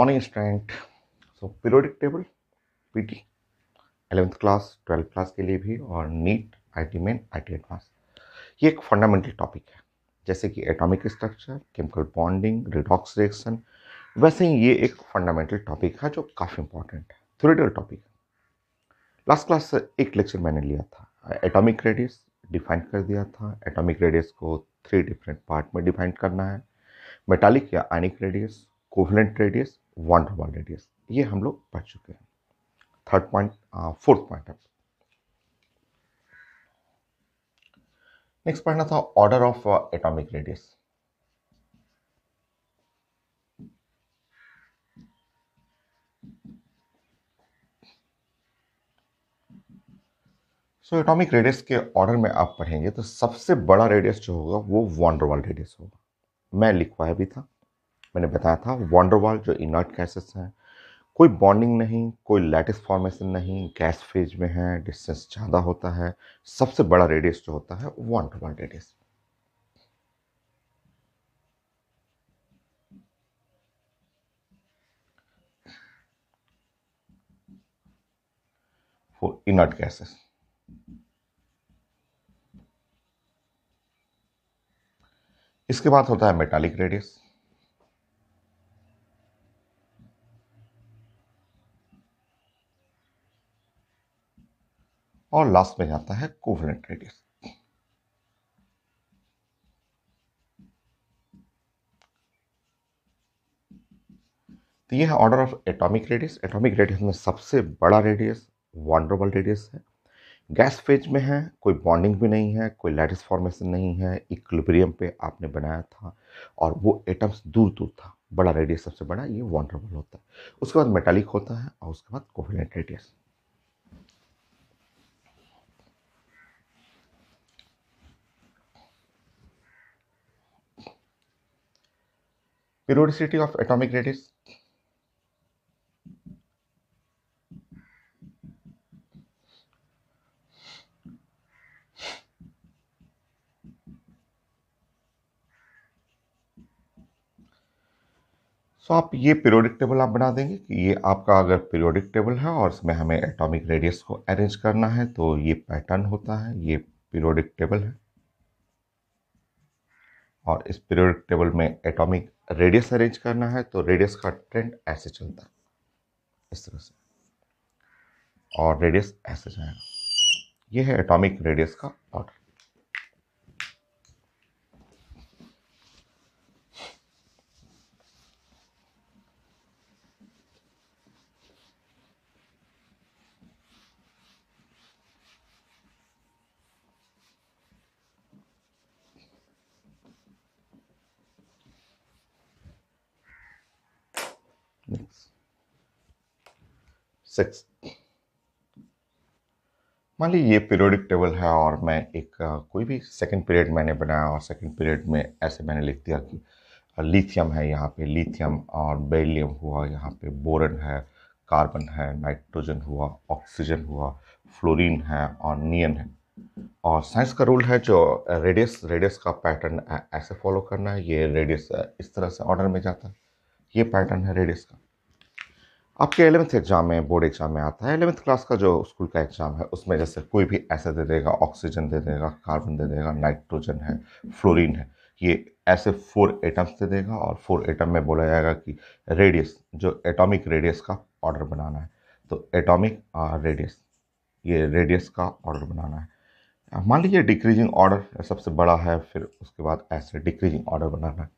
morning stand so periodic table PT eleventh class twelfth class के लिए भी और नीट टी मेन टी एडवांस ये एक फंडामेंटल टॉपिक है जैसे कि atomic structure chemical bonding redox reaction वैसे ही ये एक फंडामेंटल टॉपिक है जो काफ़ी इंपॉर्टेंट है थ्योरेटिकल टॉपिक है लास्ट क्लास से एक लेक्चर मैंने लिया था एटॉमिक रेडियस डिफाइन कर दिया था एटॉमिक रेडियस को थ्री डिफरेंट पार्ट में डिफाइन करना है मेटालिक या ionic radius covalent radius van der Waals radius ये हम लोग पढ़ चुके हैं थर्ड पॉइंट फोर्थ पॉइंट अब नेक्स्ट पढ़ना था order of atomic radius so atomic radius के ऑर्डर में आप पढ़ेंगे तो सबसे बड़ा रेडियस जो होगा वो वॉन्डरवाल रेडियस होगा मैं लिखवाया भी था मैंने बताया था वॉन्डरवाल जो इनर्ट गैसेस हैं कोई बॉन्डिंग नहीं कोई लैटिस फॉर्मेशन नहीं गैस फेज में है डिस्टेंस ज़्यादा होता है सबसे बड़ा रेडियस जो होता है वॉन्डरवाल रेडियस इनर्ट गैसेस इसके बाद होता है मेटालिक रेडियस और लास्ट में जाता है कोवलेंट रेडियस तो यह है order of atomic radius atomic radius में सबसे बड़ा रेडियस वॉन्ड्रोबल रेडियस है गैस फेज में है कोई बॉन्डिंग भी नहीं है कोई लैटिस फॉर्मेशन नहीं है इक्विलिब्रियम पे आपने बनाया था और वो एटम्स दूर दूर था बड़ा रेडियस सबसे बड़ा ये वॉन्ड्रोबल होता है उसके बाद मेटालिक होता है और उसके बाद covalent radius periodicity of atomic radius तो आप ये पीरियोडिक टेबल आप बना देंगे कि ये आपका अगर पीरियोडिक टेबल है और इसमें हमें एटॉमिक रेडियस को अरेंज करना है तो ये पैटर्न होता है ये पीरियोडिक टेबल है और इस पीरियोडिक टेबल में एटॉमिक रेडियस अरेंज करना है तो रेडियस का ट्रेंड ऐसे चलता है इस तरह से और रेडियस ऐसे जाएगा ये है एटॉमिक रेडियस का ऑर्डर सिक्स मान लीजिए ये पीरियोडिक टेबल है और मैं एक कोई भी सेकंड पीरियड मैंने बनाया और सेकंड पीरियड में ऐसे मैंने लिख दिया कि लिथियम है यहाँ पे लिथियम और बेलियम हुआ यहाँ पे बोरन है कार्बन है नाइट्रोजन हुआ ऑक्सीजन हुआ फ्लोरीन है और नियन है और साइंस का रूल है जो रेडियस रेडियस का पैटर्न ऐसे फॉलो करना है ये रेडियस इस तरह से ऑर्डर में जाता है ये पैटर्न है रेडियस का आपके एलेवंथ एग्ज़ाम में बोर्ड एग्ज़ाम में आता है एलेवंथ क्लास का जो स्कूल का एग्ज़ाम है उसमें जैसे कोई भी ऐसा दे देगा ऑक्सीजन दे देगा कार्बन दे देगा नाइट्रोजन है फ्लोरीन है ये ऐसे फोर एटम्स दे देगा और फोर एटम में बोला जाएगा कि रेडियस जो एटॉमिक रेडियस का ऑर्डर बनाना है तो एटॉमिक रेडियस ये रेडियस का ऑर्डर बनाना है मान लीजिए डिक्रीजिंग ऑर्डर सबसे बड़ा है फिर उसके बाद ऐसे डिक्रीजिंग ऑर्डर बनाना है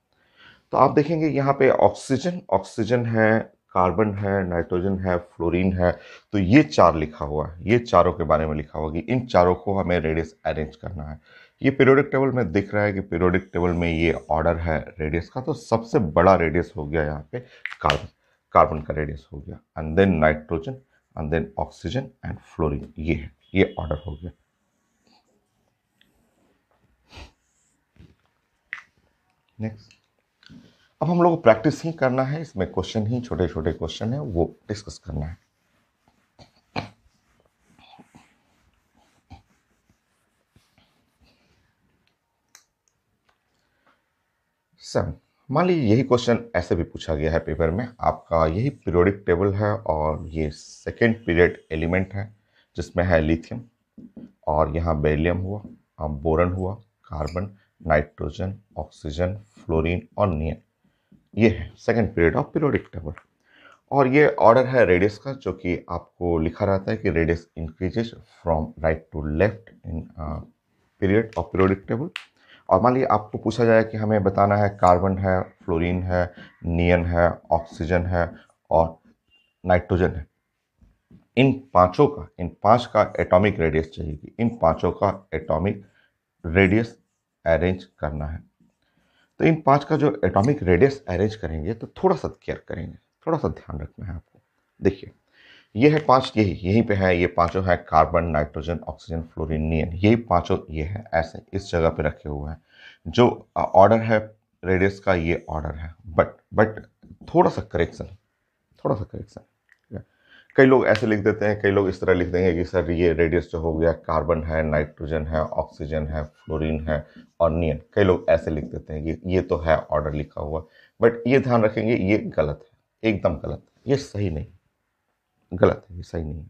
तो आप देखेंगे यहाँ पे ऑक्सीजन ऑक्सीजन है कार्बन है नाइट्रोजन है फ्लोरीन है तो ये चार लिखा हुआ है ये चारों के बारे में लिखा हुआ कि इन चारों को हमें रेडियस अरेंज करना है ये पीरियोडिक टेबल में दिख रहा है कि पीरियोडिक टेबल में ये ऑर्डर है रेडियस का तो सबसे बड़ा रेडियस हो गया यहाँ पे कार्बन कार्बन का रेडियस हो गया and then nitrogen and then oxygen and fluorine ये है ये ऑर्डर हो गया नेक्स्ट अब हम लोग प्रैक्टिस ही करना है इसमें क्वेश्चन ही छोटे छोटे क्वेश्चन है वो डिस्कस करना है सर मान लीजिए यही क्वेश्चन ऐसे भी पूछा गया है पेपर में आपका यही पीरियोडिक टेबल है और ये सेकेंड पीरियड एलिमेंट है जिसमें है लिथियम और यहाँ बेरिलियम हुआ बोरन हुआ कार्बन नाइट्रोजन ऑक्सीजन फ्लोरीन और नियन ये है second period of periodic table और ये ऑर्डर है रेडियस का जो कि आपको लिखा रहता है कि radius increases from right to left in period of periodic table और मान लीजिए आपको पूछा जाए कि हमें बताना है कार्बन है फ्लोरीन है नियन है ऑक्सीजन है और नाइट्रोजन है इन पांचों का इन पांच का एटॉमिक रेडियस चाहिए कि इन पांचों का एटॉमिक रेडियस अरेंज करना है तो इन पांच का जो एटॉमिक रेडियस अरेंज करेंगे तो थोड़ा सा केयर करेंगे थोड़ा सा ध्यान रखना है आपको देखिए ये है पांच यही यहीं पे है ये पांचों है carbon nitrogen oxygen fluorine neon यही पांचों ये है ऐसे इस जगह पे रखे हुए हैं जो ऑर्डर है रेडियस का ये ऑर्डर है बट बट थोड़ा सा करेक्शन थोड़ा सा करेक्शन कई लोग ऐसे लिख देते हैं कई लोग इस तरह लिख देंगे कि सर ये रेडियस जो हो गया कार्बन है नाइट्रोजन है ऑक्सीजन है फ्लोरीन है और नियन कई लोग ऐसे लिख देते हैं कि ये तो है ऑर्डर लिखा हुआ बट ये ध्यान रखेंगे ये गलत है एकदम गलत है ये सही नहीं गलत है ये सही नहीं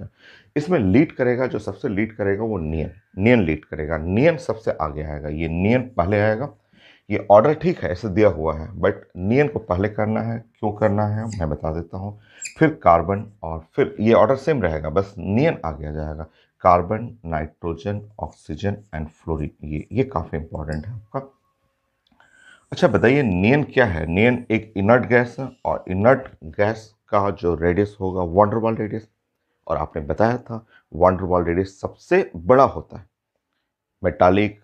है इसमें लीड करेगा जो सबसे लीड करेगा वो नियन नियन लीड करेगा नियन सबसे आगे आएगा ये नियन पहले आएगा ये ऑर्डर ठीक है ऐसे दिया हुआ है बट नियन को पहले करना है क्यों करना है मैं बता देता हूँ फिर कार्बन और फिर ये ऑर्डर सेम रहेगा बस नियन आ गया जाएगा carbon nitrogen oxygen and fluorine ये ये काफ़ी इंपॉर्टेंट है आपका अच्छा बताइए नियन क्या है नियन एक इनर्ट गैस है और इनर्ट गैस का जो रेडियस होगा वॉन्डरवाल रेडियस और आपने बताया था वॉन्डरवाल रेडियस सबसे बड़ा होता है मेटालिक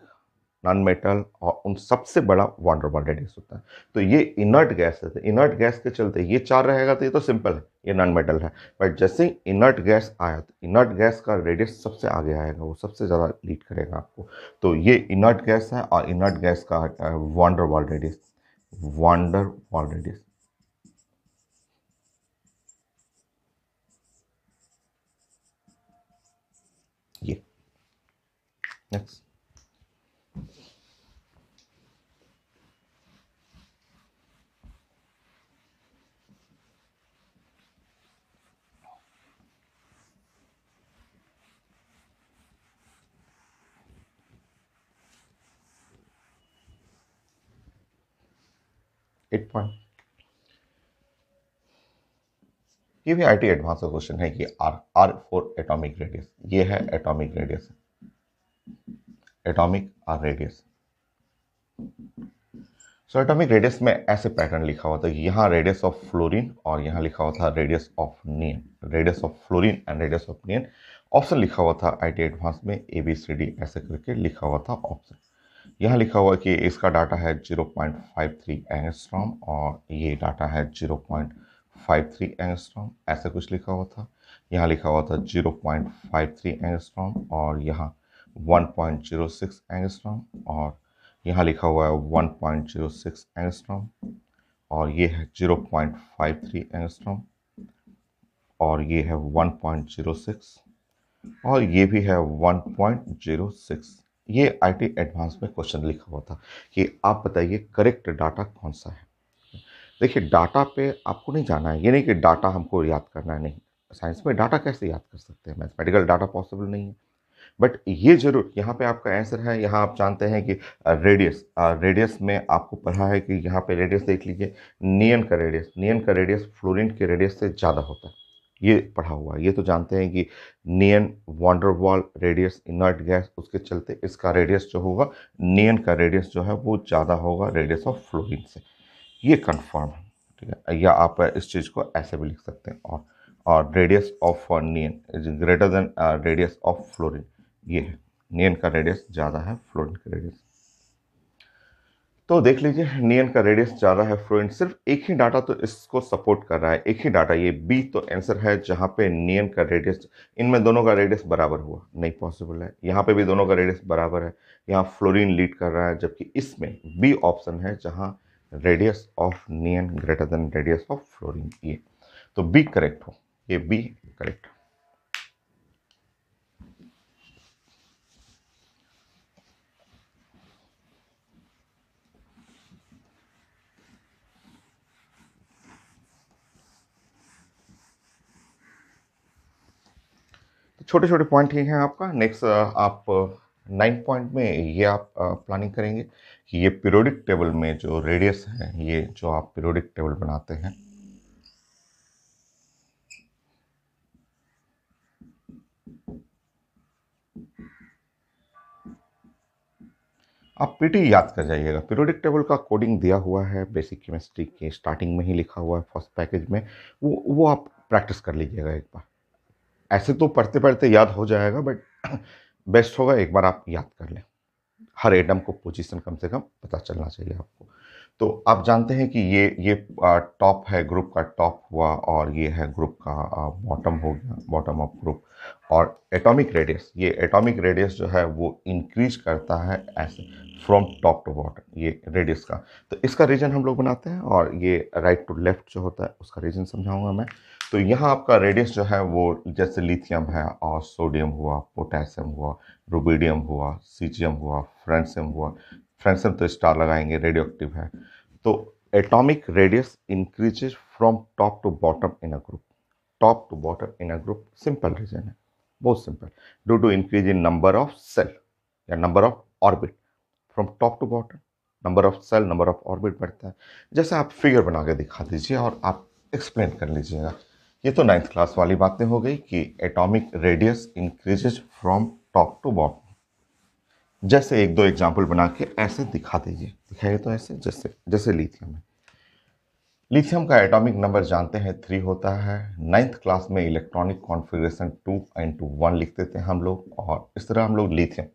नॉन मेटल और उन सबसे बड़ा वांडरबॉल रेडियस होता है तो ये इनर्ट गैस है इनर्ट तो गैस के चलते ये चार रहेगा तो ये तो सिंपल है ये नॉन मेटल है बट जैसे ही इनर्ट गैस आया तो इनर्ट गैस का रेडियस सबसे आगे आएगा वो सबसे ज़्यादा लीड करेगा आपको तो ये इनर्ट गैस है और इनर्ट गैस का वांडरबॉल रेडियस वांडरबॉल रेडियस ये नेक्स्ट एट पॉइंट ये भी आईटी एडवांस का क्वेश्चन है कि R R four atomic radius ये है atomic radius atomic R radius so atomic radius में ऐसे पैटर्न लिखा हुआ था यहां रेडियस ऑफ फ्लोरीन और यहां लिखा हुआ था radius of neon radius of fluorine and radius of neon option लिखा हुआ था आईटी एडवांस में ए बी सी डी ऐसे करके लिखा हुआ था ऑप्शन यहाँ लिखा हुआ है कि इसका डाटा है 0.53 पॉइंट और ये डाटा है 0.53 पॉइंट ऐसा कुछ लिखा हुआ था यहाँ लिखा हुआ था 0.53 पॉइंट और यहाँ 1.06 पॉइंट और यहाँ लिखा हुआ है 1.06 पॉइंट और ये है 0.53 पॉइंट और ये है 1.06 और ये भी है 1.06 ये आईटी एडवांस में क्वेश्चन लिखा हुआ था कि आप बताइए करेक्ट डाटा कौन सा है देखिए डाटा पे आपको नहीं जाना है ये नहीं कि डाटा हमको याद करना है नहीं साइंस में डाटा कैसे याद कर सकते हैं मैथमेटिकल डाटा पॉसिबल नहीं है बट ये जरूर यहाँ पे आपका आंसर है यहाँ आप जानते हैं कि रेडियस रेडियस में आपको पढ़ा है कि यहाँ पे रेडियस देख लीजिए नियन का रेडियस नियन का रेडियस फ्लोरिन के रेडियस से ज़्यादा होता है ये पढ़ा हुआ है ये तो जानते हैं कि neon van der Waals radius inert gas उसके चलते इसका रेडियस जो होगा नियन का रेडियस जो है वो ज़्यादा होगा रेडियस ऑफ फ्लोरीन से ये कन्फर्म है ठीक है या आप इस चीज़ को ऐसे भी लिख सकते हैं और और radius of neon is greater than radius of fluorine ये है नियन का रेडियस ज़्यादा है फ्लोरिन का रेडियस तो देख लीजिए नियन का रेडियस जा रहा है फ्लोइन सिर्फ एक ही डाटा तो इसको सपोर्ट कर रहा है एक ही डाटा ये बी तो आंसर है जहाँ पे नियन का रेडियस इनमें दोनों का रेडियस बराबर हुआ नहीं पॉसिबल है यहाँ पे भी दोनों का रेडियस बराबर है यहाँ फ्लोरीन लीड कर रहा है जबकि इसमें बी ऑप्शन है जहाँ radius of neon greater than radius of fluorine ये तो बी करेक्ट हो ये बी करेक्ट छोटे छोटे पॉइंट ये हैं आपका नेक्स्ट आप नाइन पॉइंट में ये आप प्लानिंग करेंगे कि ये पीरियोडिक टेबल में जो रेडियस है ये जो आप पीरियोडिक टेबल बनाते हैं आप पीटी याद कर जाइएगा पीरियोडिक टेबल का कोडिंग दिया हुआ है बेसिक केमिस्ट्री के स्टार्टिंग में ही लिखा हुआ है फर्स्ट पैकेज में वो वो आप प्रैक्टिस कर लीजिएगा एक बार ऐसे तो पढ़ते पढ़ते याद हो जाएगा बट बेस्ट होगा एक बार आप याद कर लें हर एटम को पोजीशन कम से कम पता चलना चाहिए आपको तो आप जानते हैं कि ये ये टॉप है ग्रुप का टॉप हुआ और ये है ग्रुप का बॉटम हो गया बॉटम ऑफ ग्रुप और एटॉमिक रेडियस ये एटॉमिक रेडियस जो है वो इंक्रीज करता है ऐसे फ्रॉम टॉप टू बॉटम ये रेडियस का तो इसका रीजन हम लोग बनाते हैं और ये राइट टू लेफ्ट जो होता है उसका रीजन समझाऊंगा मैं तो यहाँ आपका रेडियस जो है वो जैसे लिथियम है और सोडियम हुआ पोटेशियम हुआ रुबीडियम हुआ सीजियम हुआ फ्रेंसियम हुआ फ्रेंसियम तो स्टार लगाएंगे रेडियो एक्टिव है तो atomic radius increases from top to bottom in a group top to bottom in a group simple reason है बहुत simple due to increase in number of shell या number of orbit from top to bottom number of shell number of orbit बढ़ता है जैसे आप figure बना के दिखा दीजिए और आप एक्सप्लेन कर लीजिएगा ये तो नाइन्थ क्लास वाली बातें हो गई कि atomic radius increases from top to bottom जैसे एक दो एग्जाम्पल बना के ऐसे दिखा दीजिए दिखाइए तो ऐसे जैसे जैसे लिथियम है लिथियम का एटॉमिक नंबर जानते हैं थ्री होता है नाइन्थ क्लास में electronic configuration two and two one लिखते थे हम लोग और इस तरह हम लोग लिथियम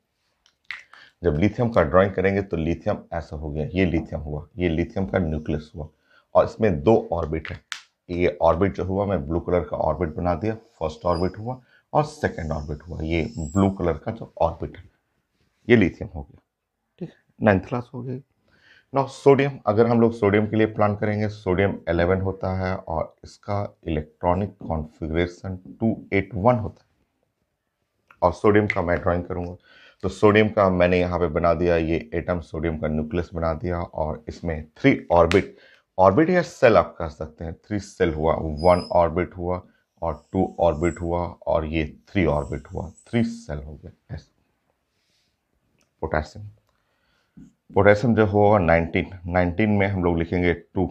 जब लिथियम का ड्राइंग करेंगे तो लिथियम ऐसा हो गया ये लिथियम हुआ ये लिथियम का न्यूक्लियस हुआ और इसमें दो ऑर्बिट है ये ऑर्बिट जो हुआ मैं ब्लू कलर का ऑर्बिट बना दिया फर्स्ट ऑर्बिट हुआ और सेकेंड ऑर्बिट हुआ ये ब्लू कलर का जो ऑर्बिट है ये लिथियम हो गया ठीक नाइन्थ क्लास हो गई नौ सोडियम अगर हम लोग सोडियम के लिए प्लान करेंगे सोडियम 11 होता है और इसका इलेक्ट्रॉनिक कॉन्फ़िगरेशन 281 होता है और सोडियम का मैं ड्राइंग करूँगा तो सोडियम का मैंने यहाँ पे बना दिया ये एटम सोडियम का न्यूक्लियस बना दिया और इसमें थ्री ऑर्बिट ऑर्बिट या सेल आप कह सकते हैं थ्री सेल हुआ वन ऑर्बिट हुआ और टू ऑर्बिट हुआ और ये थ्री ऑर्बिट हुआ थ्री सेल हो गया पोटेशियम पोटेशियम जो होगा नाइनटीन नाइनटीन में हम लोग लिखेंगे टू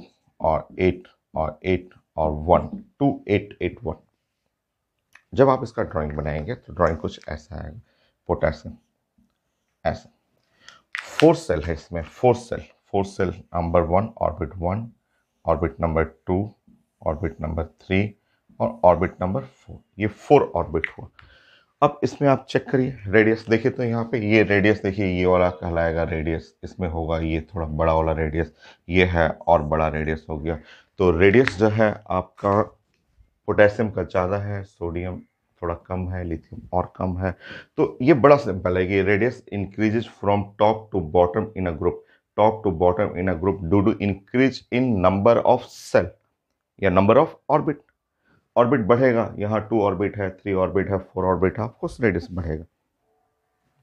और एट और एट और one two eight eight one जब आप इसका ड्राइंग बनाएंगे तो ड्राइंग कुछ ऐसा आएगा पोटेशियम ऐसा फोर सेल है इसमें four shell four shell number one orbit one orbit number two orbit number three और ऑर्बिट नंबर फोर ये फोर ऑर्बिट हुआ अब इसमें आप चेक करिए रेडियस देखिए तो यहाँ पे ये रेडियस देखिए ये वाला कहलाएगा रेडियस इसमें होगा ये थोड़ा बड़ा वाला रेडियस ये है और बड़ा रेडियस हो गया तो रेडियस जो है आपका पोटेशियम का ज़्यादा है सोडियम थोड़ा कम है लिथियम और कम है तो ये बड़ा सिंपल है कि radius increases from top to bottom in a group top to bottom in a group due to increase in number of cell या number of orbit ऑर्बिट बढ़ेगा यहाँ टू ऑर्बिट है थ्री ऑर्बिट है four orbit है आपको radius बढ़ेगा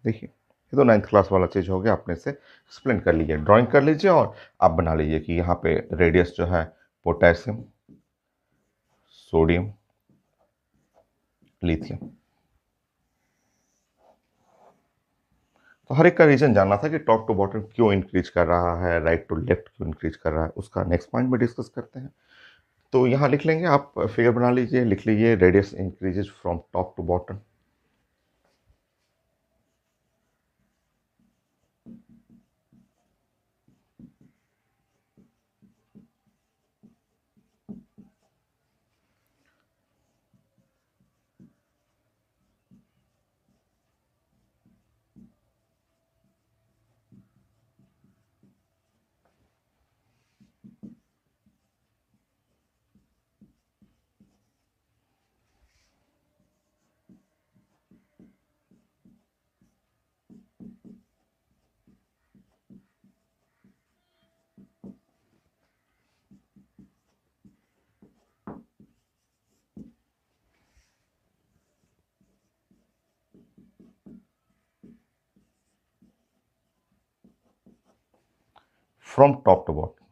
देखिए ये तो नाइन्थ क्लास वाला चीज़ हो गया आपने से एक्सप्लेन कर लीजिए ड्राइंग कर लीजिए और आप बना लीजिए कि यहाँ पे रेडियस जो है पोटेशियम सोडियम लिथियम तो हर एक का रीज़न जानना था कि टॉप टू बॉटम क्यों इंक्रीज कर रहा है राइट टू लेफ्ट क्यों इंक्रीज कर रहा है उसका नेक्स्ट पॉइंट में डिस्कस करते हैं तो यहाँ लिख लेंगे आप फिगर बना लीजिए लिख लीजिए radius increases from top to bottom from top to bottom.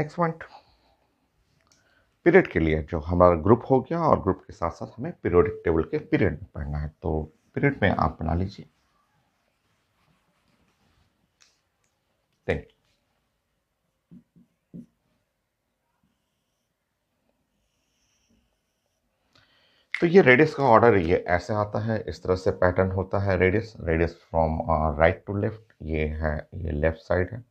Next point period के लिए जो हमारा ग्रुप हो गया और ग्रुप के साथ साथ हमें पीरियोडिक टेबल के पीरियड में पढ़ना है तो पीरियड में आप बना लीजिए तो ये रेडियस का ऑर्डर ये ऐसे आता है इस तरह से पैटर्न होता है radius radius from right to left ये है ये लेफ्ट साइड है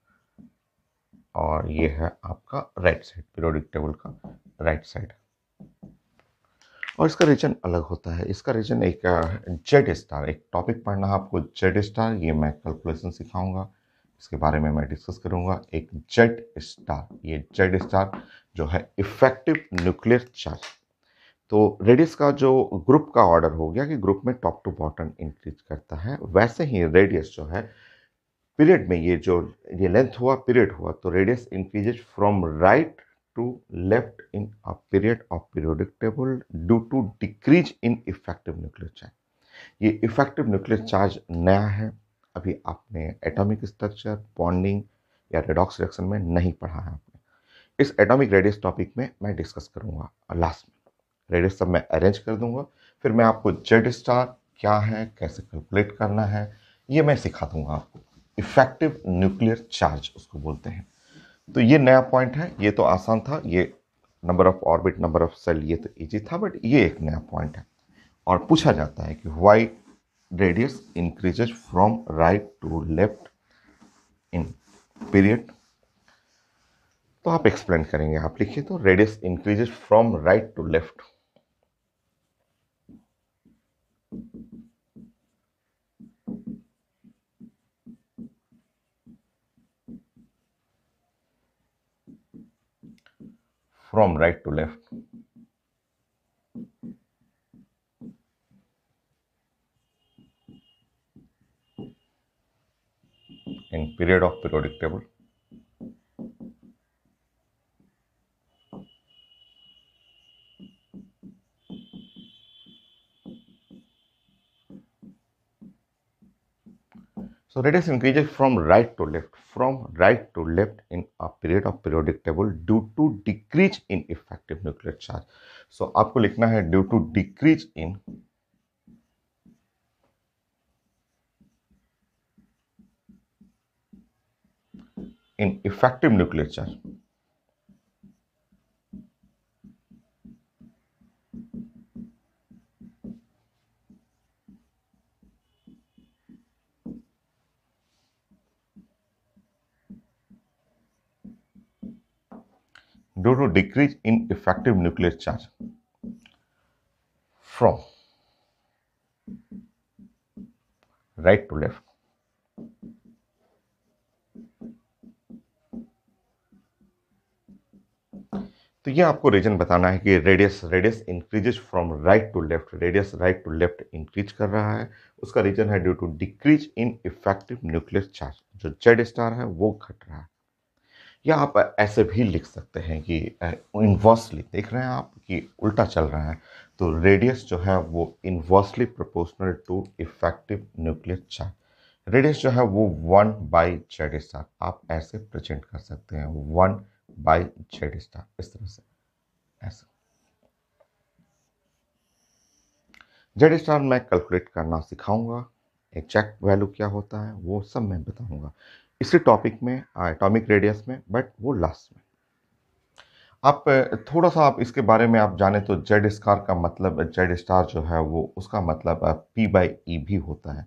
और ये है आपका राइट साइड पीरियोडिक टेबल का राइट साइड और इसका रीजन अलग होता है इसका रीजन एक जेड स्टार एक टॉपिक पढ़ना है आपको जेड स्टार ये मैं कैलकुलेशन सिखाऊंगा इसके बारे में मैं डिस्कस करूंगा एक जेड स्टार ये जेड स्टार जो है इफेक्टिव न्यूक्लियर चार्ज तो रेडियस का जो ग्रुप का ऑर्डर हो गया कि ग्रुप में टॉप टू बॉटम इंक्रीज करता है वैसे ही रेडियस जो है पीरियड में ये जो ये लेंथ हुआ पीरियड हुआ तो radius increases from right to left in a period of periodic table due to decrease in effective nuclear charge ये इफेक्टिव न्यूक्लियर चार्ज नया है अभी आपने एटॉमिक स्ट्रक्चर बॉन्डिंग या रेडॉक्स रिएक्शन में नहीं पढ़ा है आपने इस एटॉमिक रेडियस टॉपिक में मैं डिस्कस करूँगा लास्ट में रेडियस सब मैं अरेंज कर दूंगा फिर मैं आपको जेड स्टार क्या है कैसे कैलकुलेट करना है ये मैं सिखा दूँगा आपको इफेक्टिव न्यूक्लियर चार्ज उसको बोलते हैं तो ये नया पॉइंट है ये तो आसान था ये number of orbit number of shell ये तो इजी था बट ये एक नया पॉइंट है और पूछा जाता है कि why radius increases from right to left in period तो आप एक्सप्लेन करेंगे आप लिखिए तो radius increases from right to left from right to left. in period of periodic table. So radius increases from right to left from right to left in a period of periodic table due to decrease in effective nuclear charge. So आपको लिखना है due to decrease in in effective nuclear charge. due to decrease in effective nuclear charge from right to left. तो ये आपको reason बताना है कि radius radius increases from right to left radius right to left increase कर रहा है उसका रीजन है due to decrease in effective nuclear charge जो जेड स्टार है वो घट रहा है या आप ऐसे भी लिख सकते हैं कि इन्वर्सली देख रहे हैं आप कि उल्टा चल रहा है तो रेडियस जो है वो inversely proportional to effective nuclear charge radius जो है वो वन बाई जेड स्टार आप ऐसे प्रेजेंट कर सकते हैं वन बाई जेड स्टार इस तरह से ऐसा जेड स्टार मैं कैलकुलेट करना सिखाऊंगा एग्जैक्ट वैल्यू क्या होता है वो सब मैं बताऊंगा इसी टॉपिक में एटॉमिक रेडियस में बट वो लास्ट में आप थोड़ा सा आप इसके बारे में आप जाने तो जेड स्टार का मतलब जेड स्टार जो है वो उसका मतलब पी बाई ई भी होता है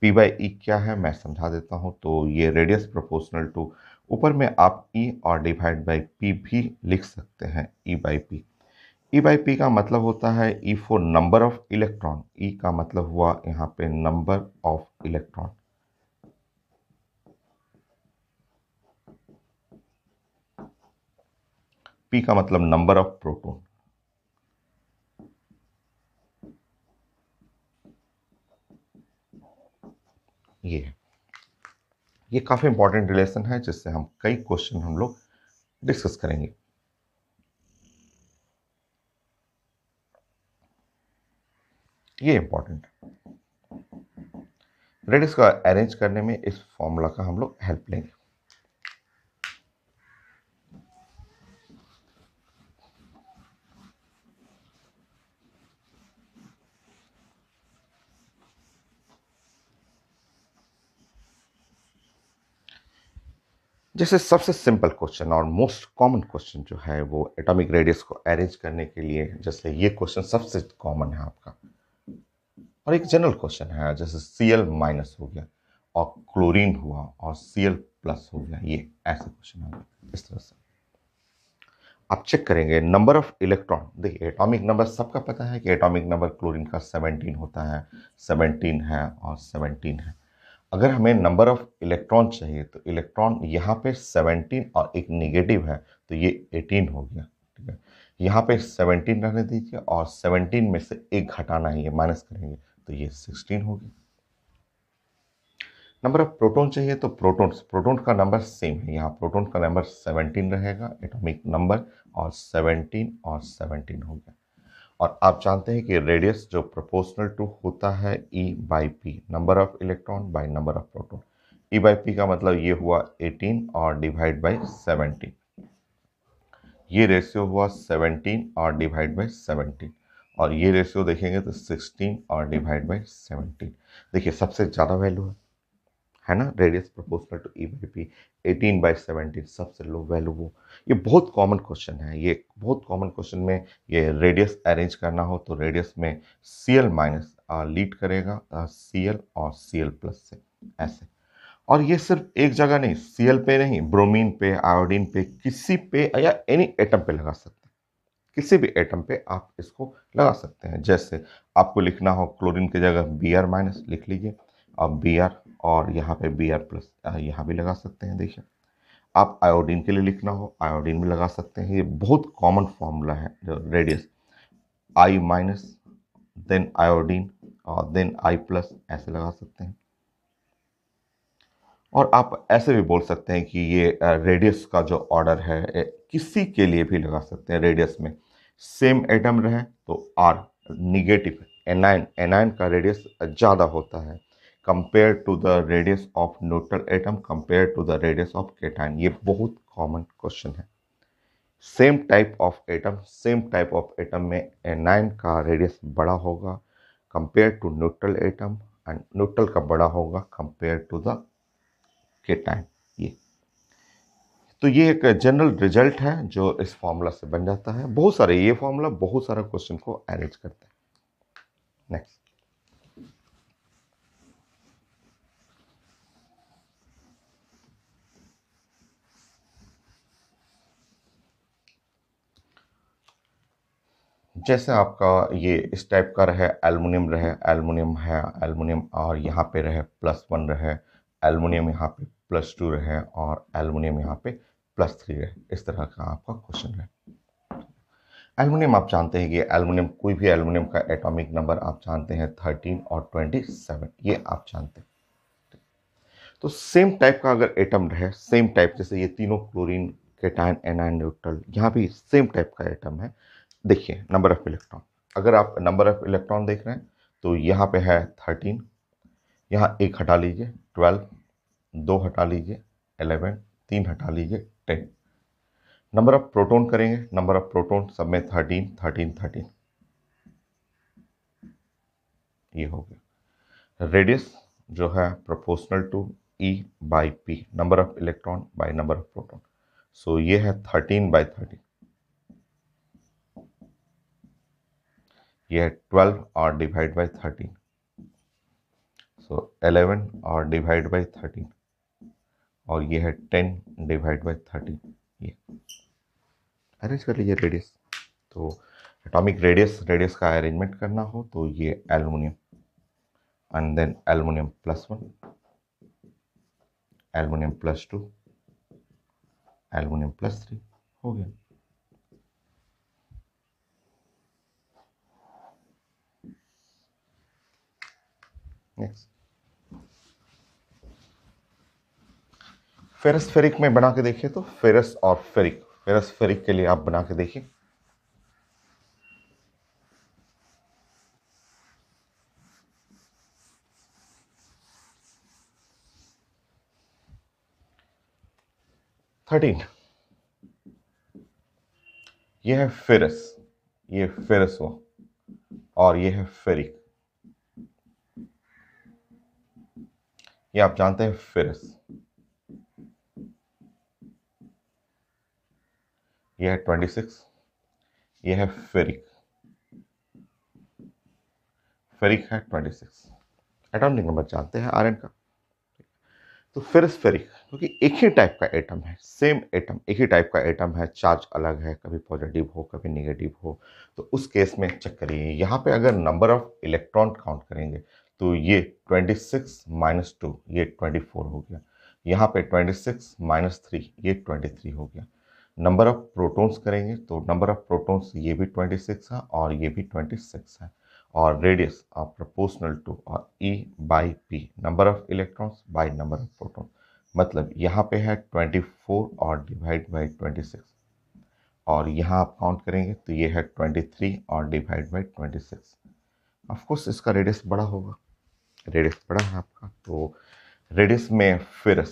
पी बाई ई क्या है मैं समझा देता हूँ तो ये रेडियस प्रोपोर्शनल टू ऊपर में आप ई e और डिवाइड बाई पी भी लिख सकते हैं E by P E by P का मतलब होता है E for number of electron E का मतलब हुआ यहाँ पे नंबर ऑफ इलेक्ट्रॉन पी का मतलब नंबर ऑफ प्रोटॉन ये ये काफ़ी इंपॉर्टेंट रिलेशन है जिससे हम कई क्वेश्चन हम लोग डिस्कस करेंगे ये इंपॉर्टेंट रेडिस का अरेंज करने में इस फॉर्मूला का हम लोग हेल्प लेंगे जैसे सबसे सिंपल क्वेश्चन और मोस्ट कॉमन क्वेश्चन जो है वो एटॉमिक रेडियस को अरेंज करने के लिए जैसे ये क्वेश्चन सबसे कॉमन है आपका और एक जनरल क्वेश्चन है जैसे सी एल माइनस हो गया और क्लोरीन हुआ और सी एल प्लस हो गया ये ऐसे क्वेश्चन आ गया इस तरह से आप चेक करेंगे नंबर ऑफ इलेक्ट्रॉन देखिए एटॉमिक नंबर सबका पता है कि एटॉमिक नंबर क्लोरीन का 17 होता है 17 है और 17 है अगर हमें नंबर ऑफ इलेक्ट्रॉन चाहिए तो इलेक्ट्रॉन यहाँ पे 17 और एक नेगेटिव है तो ये 18 हो गया ठीक है यहाँ पे 17 रहने दीजिए और 17 में से एक घटाना है ये माइनस करेंगे तो ये 16 हो गया नंबर ऑफ प्रोटॉन चाहिए तो प्रोटोन प्रोटोन का नंबर सेम है यहाँ प्रोटोन का नंबर 17 रहेगा एटॉमिक नंबर और 17 और 17 हो गया और आप जानते हैं कि रेडियस जो प्रोपोर्शनल टू होता है E by P number of electron by number of proton E by P का मतलब ये हुआ 18 और डिवाइड बाई 17 ये रेशियो हुआ 17 और डिवाइड बाई 17 और ये रेशियो देखेंगे तो 16 और डिवाइड बाई 17 देखिए सबसे ज़्यादा वैल्यू है है ना radius proportional to E by P eighteen by seventeen सबसे लो वैल्यू वो ये बहुत कॉमन क्वेश्चन है ये बहुत कॉमन क्वेश्चन में ये रेडियस अरेंज करना हो तो रेडियस में सी एल माइनस लीड करेगा सी एल और सी एल प्लस से ऐसे और ये सिर्फ एक जगह नहीं सी एल पे नहीं ब्रोमीन पे आयोडीन पे किसी पे या एनी एटम पे लगा सकते हैं किसी भी एटम पे आप इसको लगा सकते हैं जैसे आपको लिखना हो क्लोरीन की जगह बी आर माइनस लिख लीजिए और बी आर और यहाँ पे बी आर प्लस यहाँ भी लगा सकते हैं देखिए आप आयोडीन के लिए लिखना हो आयोडीन भी लगा सकते हैं ये बहुत कॉमन फॉर्मूला है जो radius I minus then iodine और देन आई प्लस ऐसे लगा सकते हैं और आप ऐसे भी बोल सकते हैं कि ये रेडियस का जो ऑर्डर है किसी के लिए भी लगा सकते हैं रेडियस में सेम एटम रहे तो आर निगेटिव एनाइन एनाइन का रेडियस ज़्यादा होता है compared to the radius of neutral atom compared to the radius of cation ये बहुत कॉमन क्वेश्चन है same type of atom same type of atom में एनाइन का रेडियस बड़ा होगा compare to neutral atom and neutral का बड़ा होगा कंपेयर टू द केटाइन ये तो ये एक जनरल रिजल्ट है जो इस फॉर्मूला से बन जाता है बहुत सारे ये फॉर्मूला बहुत सारा क्वेश्चन को अरेंज करता है नेक्स्ट जैसे आपका ये इस टाइप का रहे एलमिनियम रहे एलमिनियम है एलमिनियम और यहाँ पे रहे प्लस वन रहे एलमिनियम यहाँ पे प्लस टू रहे और एलमिनियम यहाँ पे प्लस थ्री रहे इस तरह का आपका क्वेश्चन है एलमिनियम आप जानते हैं कि एलमिनियम कोई भी एलमिनियम का एटॉमिक नंबर आप जानते हैं थर्टीन और ट्वेंटी सेवन ये आप जानते हैं तो सेम टाइप का अगर एटम रहे सेम टाइप जैसे ये तीनों क्लोरीन केटाइन एनाइन न्यूट्रल यहाँ भी सेम टाइप का एटम है देखिए नंबर ऑफ इलेक्ट्रॉन अगर आप नंबर ऑफ इलेक्ट्रॉन देख रहे हैं तो यहाँ पे है थर्टीन यहाँ एक हटा लीजिए ट्वेल्व दो हटा लीजिए एलेवन तीन हटा लीजिए टेन नंबर ऑफ प्रोटॉन करेंगे नंबर ऑफ प्रोटॉन सब में थर्टीन थर्टीन थर्टीन ये हो गया रेडियस जो है proportional to E by P number of electron by number of proton so ये है थर्टीन बाई थर्टीन है ट्वेल्व और divide by thirteen so eleven और डिवाइड बाई थर्टीन और ये है टेन डिवाइड बाई थर्टीन ये अरेंज कर लीजिए रेडियस तो एटॉमिक रेडियस रेडियस का अरेंजमेंट करना हो तो ये aluminium and then aluminium plus one aluminium plus two aluminium plus three हो गया नेक्स्ट फेरिक में बना के देखिए तो फेरस और फेरिक फेरस फेरिक के लिए आप बना के देखिए थर्टीन यह है फेरस ये फेरस हुआ और यह है फेरिक ये आप जानते हैं फिर ये है ट्वेंटी सिक्स ये है फेरिक फेरिक है ट्वेंटी सिक्स एटॉमिक नंबर जानते हैं आयरन का तो फिर फेरिक क्योंकि तो एक ही टाइप का एटम है सेम एटम एक ही टाइप का एटम है चार्ज अलग है कभी पॉजिटिव हो कभी नेगेटिव हो तो उस केस में चेक करिए यहाँ पे अगर नंबर ऑफ इलेक्ट्रॉन काउंट करेंगे तो ये 26 सिक्स माइनस टू ये 24 हो गया यहाँ पे 26 सिक्स माइनस थ्री ये 23 हो गया नंबर ऑफ प्रोटॉन्स करेंगे तो नंबर ऑफ प्रोटॉन्स ये भी 26 है और ये भी 26 है और रेडियस आर प्रोपोर्शनल टू और E by P number of electrons by number of proton मतलब यहाँ पे है 24 और डिवाइड बाई 26 और यहाँ आप काउंट करेंगे तो ये है 23 और डिवाइड बाई 26 ऑफ कोर्स इसका रेडियस बड़ा होगा रेडियस बड़ा है आपका तो रेडियस में फेरस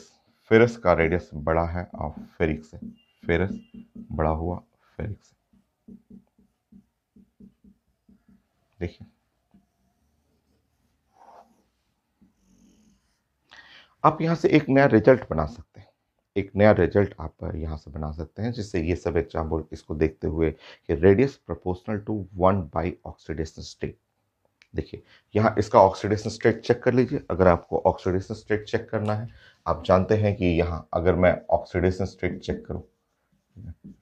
फेरस का रेडियस बड़ा है और फेरिक्स से फेरस बड़ा हुआ फेरिक्स से देखिए आप यहां से एक नया रिजल्ट बना सकते हैं एक नया रिजल्ट आप यहां से बना सकते हैं जिससे ये सब एग्जाम्पल इसको देखते हुए कि radius proportional to one by oxidation state देखिए यहाँ इसका ऑक्सीडेशन स्टेट चेक कर लीजिए अगर आपको ऑक्सीडेशन स्टेट चेक करना है आप जानते हैं कि यहाँ अगर मैं ऑक्सीडेशन स्टेट चेक करूँ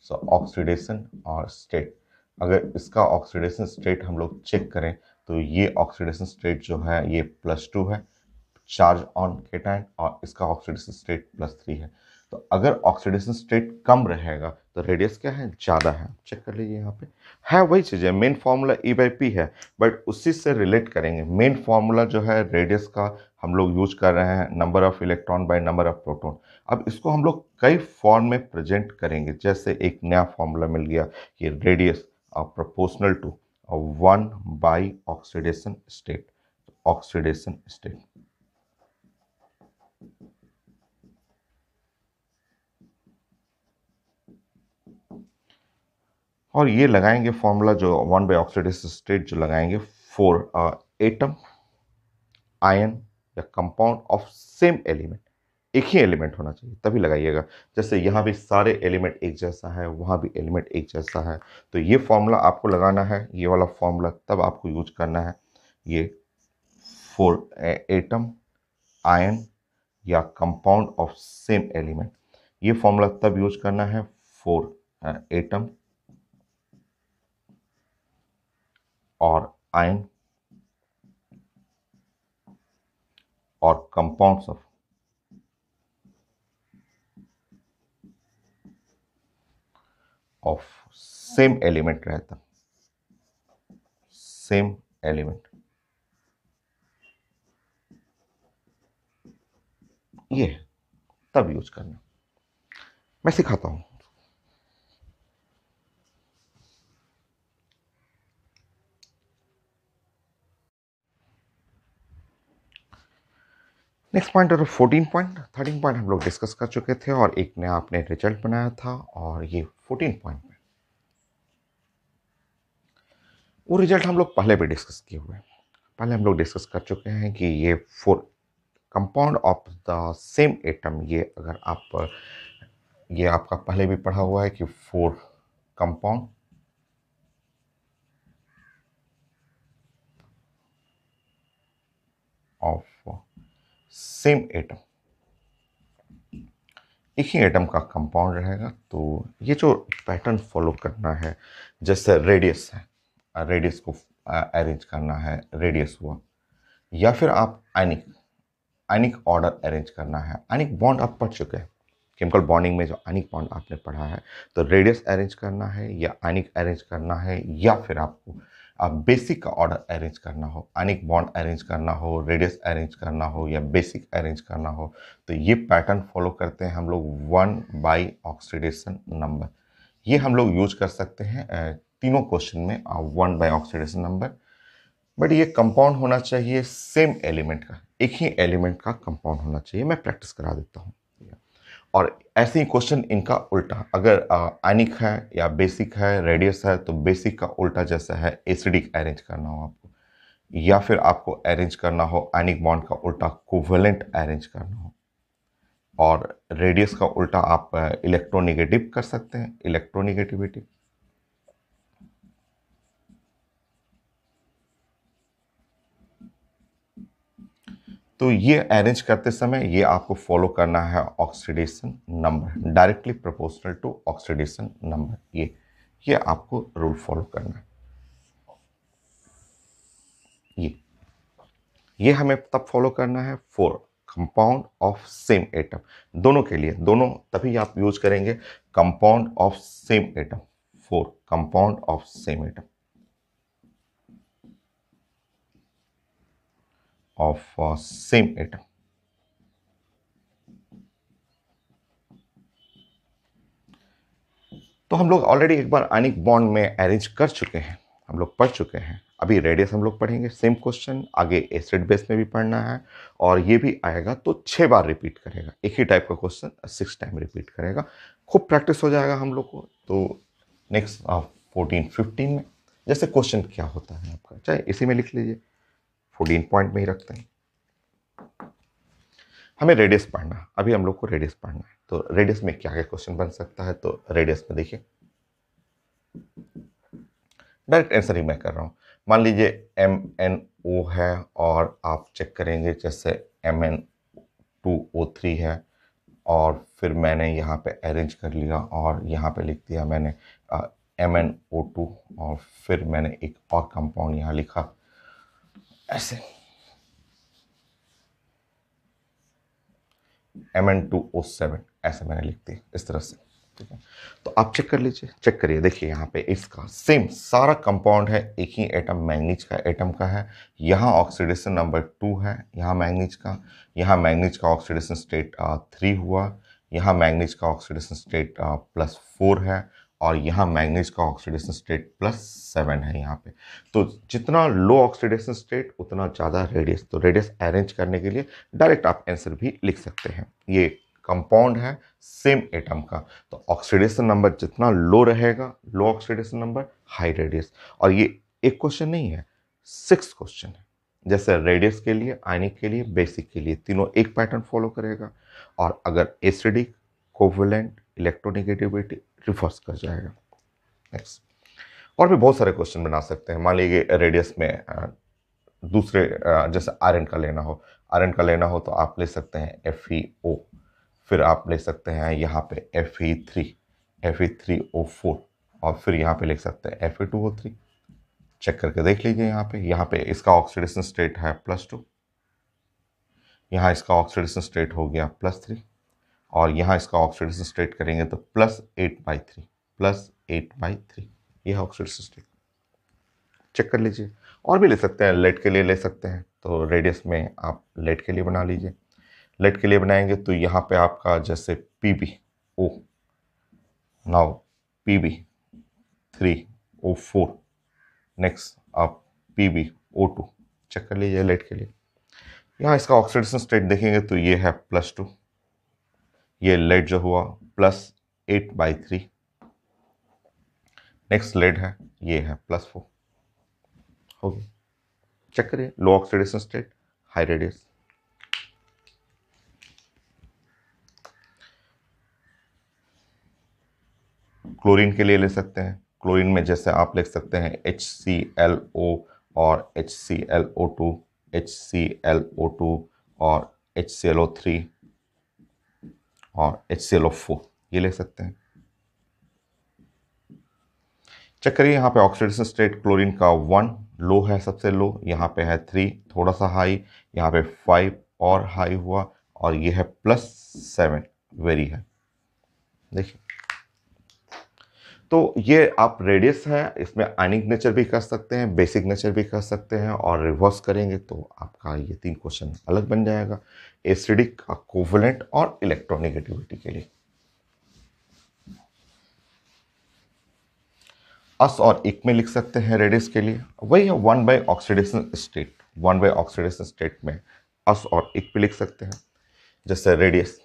सो ऑक्सीडेशन और स्टेट अगर इसका ऑक्सीडेशन स्टेट हम लोग चेक करें तो ये ऑक्सीडेशन स्टेट जो है ये प्लस टू है चार्ज ऑन केटाइन और इसका ऑक्सीडेशन स्टेट प्लस थ्री है तो अगर ऑक्सीडेशन स्टेट कम रहेगा तो रेडियस क्या है ज़्यादा है चेक कर लीजिए यहाँ पे है हाँ, वही चीज़ है main formula E by P है बट उसी से रिलेट करेंगे मेन फार्मूला जो है रेडियस का हम लोग यूज कर रहे हैं number of electron by number of proton अब इसको हम लोग कई फॉर्म में प्रेजेंट करेंगे जैसे एक नया फार्मूला मिल गया कि radius proportional to one by oxidation state oxidation state और ये लगाएंगे फॉर्मूला जो वन बाई ऑक्सीडेस स्टेट जो लगाएंगे फोर एटम आयन या कंपाउंड ऑफ सेम एलिमेंट एक ही एलिमेंट होना चाहिए तभी लगाइएगा जैसे यहाँ भी सारे एलिमेंट एक जैसा है वहाँ भी एलिमेंट एक जैसा है तो ये फॉर्मूला आपको लगाना है ये वाला फॉर्मूला तब आपको यूज करना है ये फोर एटम आयन या कंपाउंड ऑफ सेम एलिमेंट ये फॉर्मूला तब यूज करना है फोर एटम uh, और आयन और compounds of of same element रहता सेम एलिमेंट ये तब यूज करना मैं सिखाता हूं नेक्स्ट पॉइंट और फोर्टीन पॉइंट थर्टीन पॉइंट हम लोग डिस्कस कर चुके थे और एक नया आपने रिजल्ट बनाया था और ये फोर्टीन पॉइंट वो रिजल्ट हम लोग पहले भी डिस्कस किए हुए हैं पहले हम लोग डिस्कस कर चुके हैं कि ये for compound of the same atom ये अगर आप ये आपका पहले भी पढ़ा हुआ है कि for compound of same atom एक ही एटम का कंपाउंड रहेगा तो ये जो पैटर्न फॉलो करना है जैसे रेडियस है रेडियस को अरेंज करना है रेडियस हुआ या फिर आप आइनिक आइनिक ऑर्डर अरेंज करना है आइनिक बॉन्ड आप पढ़ चुके हैं केमिकल बॉन्डिंग में जो आइनिक बॉन्ड आपने पढ़ा है तो रेडियस अरेंज करना है या आइनिक अरेंज करना है या फिर आपको आप बेसिक का ऑर्डर अरेंज करना हो अनिक बॉन्ड अरेंज करना हो रेडियस अरेंज करना हो या बेसिक अरेंज करना हो तो ये पैटर्न फॉलो करते हैं हम लोग वन बाई ऑक्सीडेशन नंबर ये हम लोग यूज कर सकते हैं तीनों क्वेश्चन में one by oxidation number but ये कंपाउंड होना चाहिए सेम एलिमेंट का एक ही एलिमेंट का कंपाउंड होना चाहिए मैं प्रैक्टिस करा देता हूँ और ऐसे ही क्वेश्चन इनका उल्टा अगर आइनिक है या बेसिक है रेडियस है तो बेसिक का उल्टा जैसा है एसिडिक अरेंज करना हो आपको या फिर आपको अरेंज करना हो आइनिक बॉन्ड का उल्टा कोवेलेंट अरेंज करना हो और रेडियस का उल्टा आप इलेक्ट्रोनिगेटिव कर सकते हैं इलेक्ट्रोनिगेटिविटी तो ये अरेंज करते समय ये आपको फॉलो करना है oxidation number directly proportional to oxidation number ये ये आपको रूल फॉलो करना है ये ये हमें तब फॉलो करना है for compound of same atom दोनों के लिए दोनों तभी आप यूज करेंगे compound of same atom for compound of same atom of uh, same atom. तो हम लोग ऑलरेडी एक बार आनिक बॉन्ड में अरेंज कर चुके हैं हम लोग पढ़ चुके हैं अभी रेडियस हम लोग पढ़ेंगे सेम क्वेश्चन आगे एसिड बेस में भी पढ़ना है और ये भी आएगा तो छः बार रिपीट करेगा एक ही टाइप का क्वेश्चन सिक्स टाइम रिपीट करेगा खूब प्रैक्टिस हो जाएगा हम लोग को तो नेक्स्ट फोर्टीन फिफ्टीन में जैसे क्वेश्चन क्या होता है आपका चाहे इसी में लिख लीजिए फोर्टीन पॉइंट में ही रखते हैं हमें रेडियस पढ़ना अभी हम लोग को रेडियस पढ़ना है तो रेडियस में क्या क्या क्वेश्चन बन सकता है तो रेडियस में देखिए डायरेक्ट आंसर ही मैं कर रहा हूँ मान लीजिए एम एन ओ है और आप चेक करेंगे जैसे M N two O three है और फिर मैंने यहाँ पे अरेंज कर लिया और यहाँ पे लिख दिया मैंने एम एन ओ टू और फिर मैंने एक और कंपाउंड यहाँ लिखा ऐसे M N two O seven ऐसे मैंने लिख दी इस तरह से ठीक है तो आप चेक कर लीजिए चेक करिए देखिए यहाँ पे इसका सेम सारा कंपाउंड है एक ही एटम मैंगनीज का एटम का है यहाँ ऑक्सीडेशन नंबर टू है यहाँ मैंगनीज का यहाँ मैंगनीज का ऑक्सीडेशन स्टेट थ्री हुआ यहाँ मैंगनीज का ऑक्सीडेशन स्टेट प्लस फोर है और यहाँ मैंगनीज का ऑक्सीडेशन स्टेट प्लस सेवन है यहाँ पे तो जितना लो ऑक्सीडेशन स्टेट उतना ज़्यादा रेडियस तो रेडियस अरेंज करने के लिए डायरेक्ट आप आंसर भी लिख सकते हैं ये कंपाउंड है सेम एटम का तो ऑक्सीडेशन नंबर जितना लो रहेगा low oxidation number high radius और ये एक क्वेश्चन नहीं है सिक्स क्वेश्चन है जैसे रेडियस के लिए आइनिक के लिए बेसिक के लिए तीनों एक पैटर्न फॉलो करेगा और अगर एसिडिक कोवलेंट इलेक्ट्रोनिगेटिविटी रिफर्स कर जाएगा नेक्स्ट और भी बहुत सारे क्वेश्चन बना सकते हैं मान लीजिए रेडियस में दूसरे जैसे आर का लेना हो आर का लेना हो तो आप ले सकते हैं एफ ई ओ फिर आप ले सकते हैं यहाँ पे F E three F E three O four और फिर यहाँ पे लिख सकते हैं F E two O three check करके देख लीजिए यहाँ पे यहाँ पे इसका ऑक्सीडेशन स्टेट है प्लस टू यहाँ इसका ऑक्सीडेशन स्टेट हो गया प्लस थ्री और यहाँ इसका ऑक्सीडेशन स्टेट करेंगे तो plus eight by three plus eight by three यह ऑक्सीडेशन स्टेट चेक कर लीजिए और भी ले सकते हैं लेट के लिए ले सकते हैं तो रेडियस में आप लेट के लिए बना लीजिए लेट के लिए बनाएंगे तो यहाँ पे आपका जैसे P B O now P B three O four next आप P B O two check कर लीजिए लेट के लिए यहाँ इसका ऑक्सीडेशन स्टेट देखेंगे तो ये है प्लस टू ये लेड जो हुआ plus eight by three next lead है ये है प्लस फोर हो गया चेक करिए low oxidation state high radius chlorine के लिए ले सकते हैं क्लोरीन में जैसे आप लिख सकते हैं एच सी एल ओ और H C L O two H C L O two और H C L O three और H C L O four ये ले सकते हैं चेक करिए यहाँ पे ऑक्सीडेशन स्टेट क्लोरीन का वन लो है सबसे लो यहाँ पे है थ्री थोड़ा सा हाई यहाँ पे फाइव और हाई हुआ और ये है प्लस सेवन वेरी है देखिए तो ये आप रेडियस हैं इसमें आइनिक नेचर भी कर सकते हैं बेसिक नेचर भी कर सकते हैं और रिवर्स करेंगे तो आपका ये तीन क्वेश्चन अलग बन जाएगा एसिडिक कोवलेंट और इलेक्ट्रोनिगेटिविटी के लिए अस और एक में लिख सकते हैं रेडियस के लिए वही है one by oxidation state one by oxidation state में अस और एक भी लिख सकते हैं जैसे रेडियस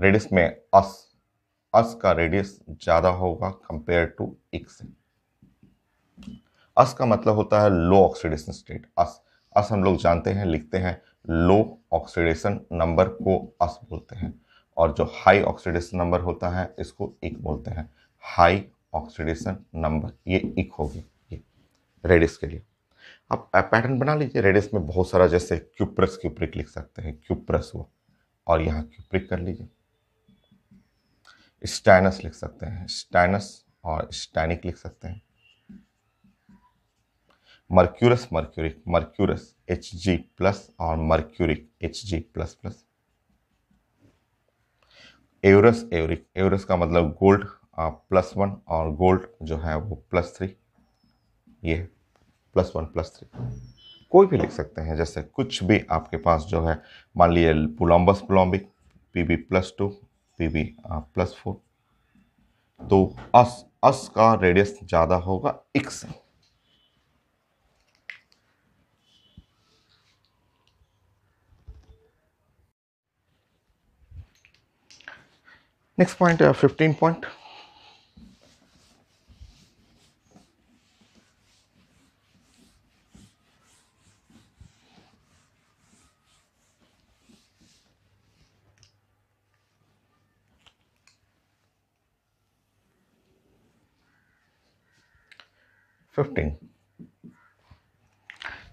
रेडियस में अस अस का रेडियस ज़्यादा होगा कंपेयर टू इक से अस का मतलब होता है लो ऑक्सीडेशन स्टेट अस अस हम लोग जानते हैं लिखते हैं लो ऑक्सीडेशन नंबर को अस बोलते हैं और जो हाई ऑक्सीडेशन नंबर होता है इसको इक बोलते हैं हाई ऑक्सीडेशन नंबर ये इक होगी ये रेडिस के लिए आप पैटर्न बना लीजिए रेडिस में बहुत सारा जैसे क्यूप्रस क्यूप्रिक लिख सकते हैं क्यूप्रस वो और यहाँ क्यूप्रिक कर लीजिए स्टैनस लिख सकते हैं स्टैनस और स्टैनिक लिख सकते हैं mercurous mercuric mercurous H G plus और mercuric H G plus plus aurous auric aurous का मतलब गोल्ड प्लस वन और गोल्ड जो है वो प्लस थ्री ये प्लस वन प्लस थ्री कोई भी लिख सकते हैं जैसे कुछ भी आपके पास जो है मान लीजिए plumbous plumbic P B plus two पे भी प्लस फोर तो अस अस का रेडियस ज़्यादा होगा एक से next point fifteen point fifteen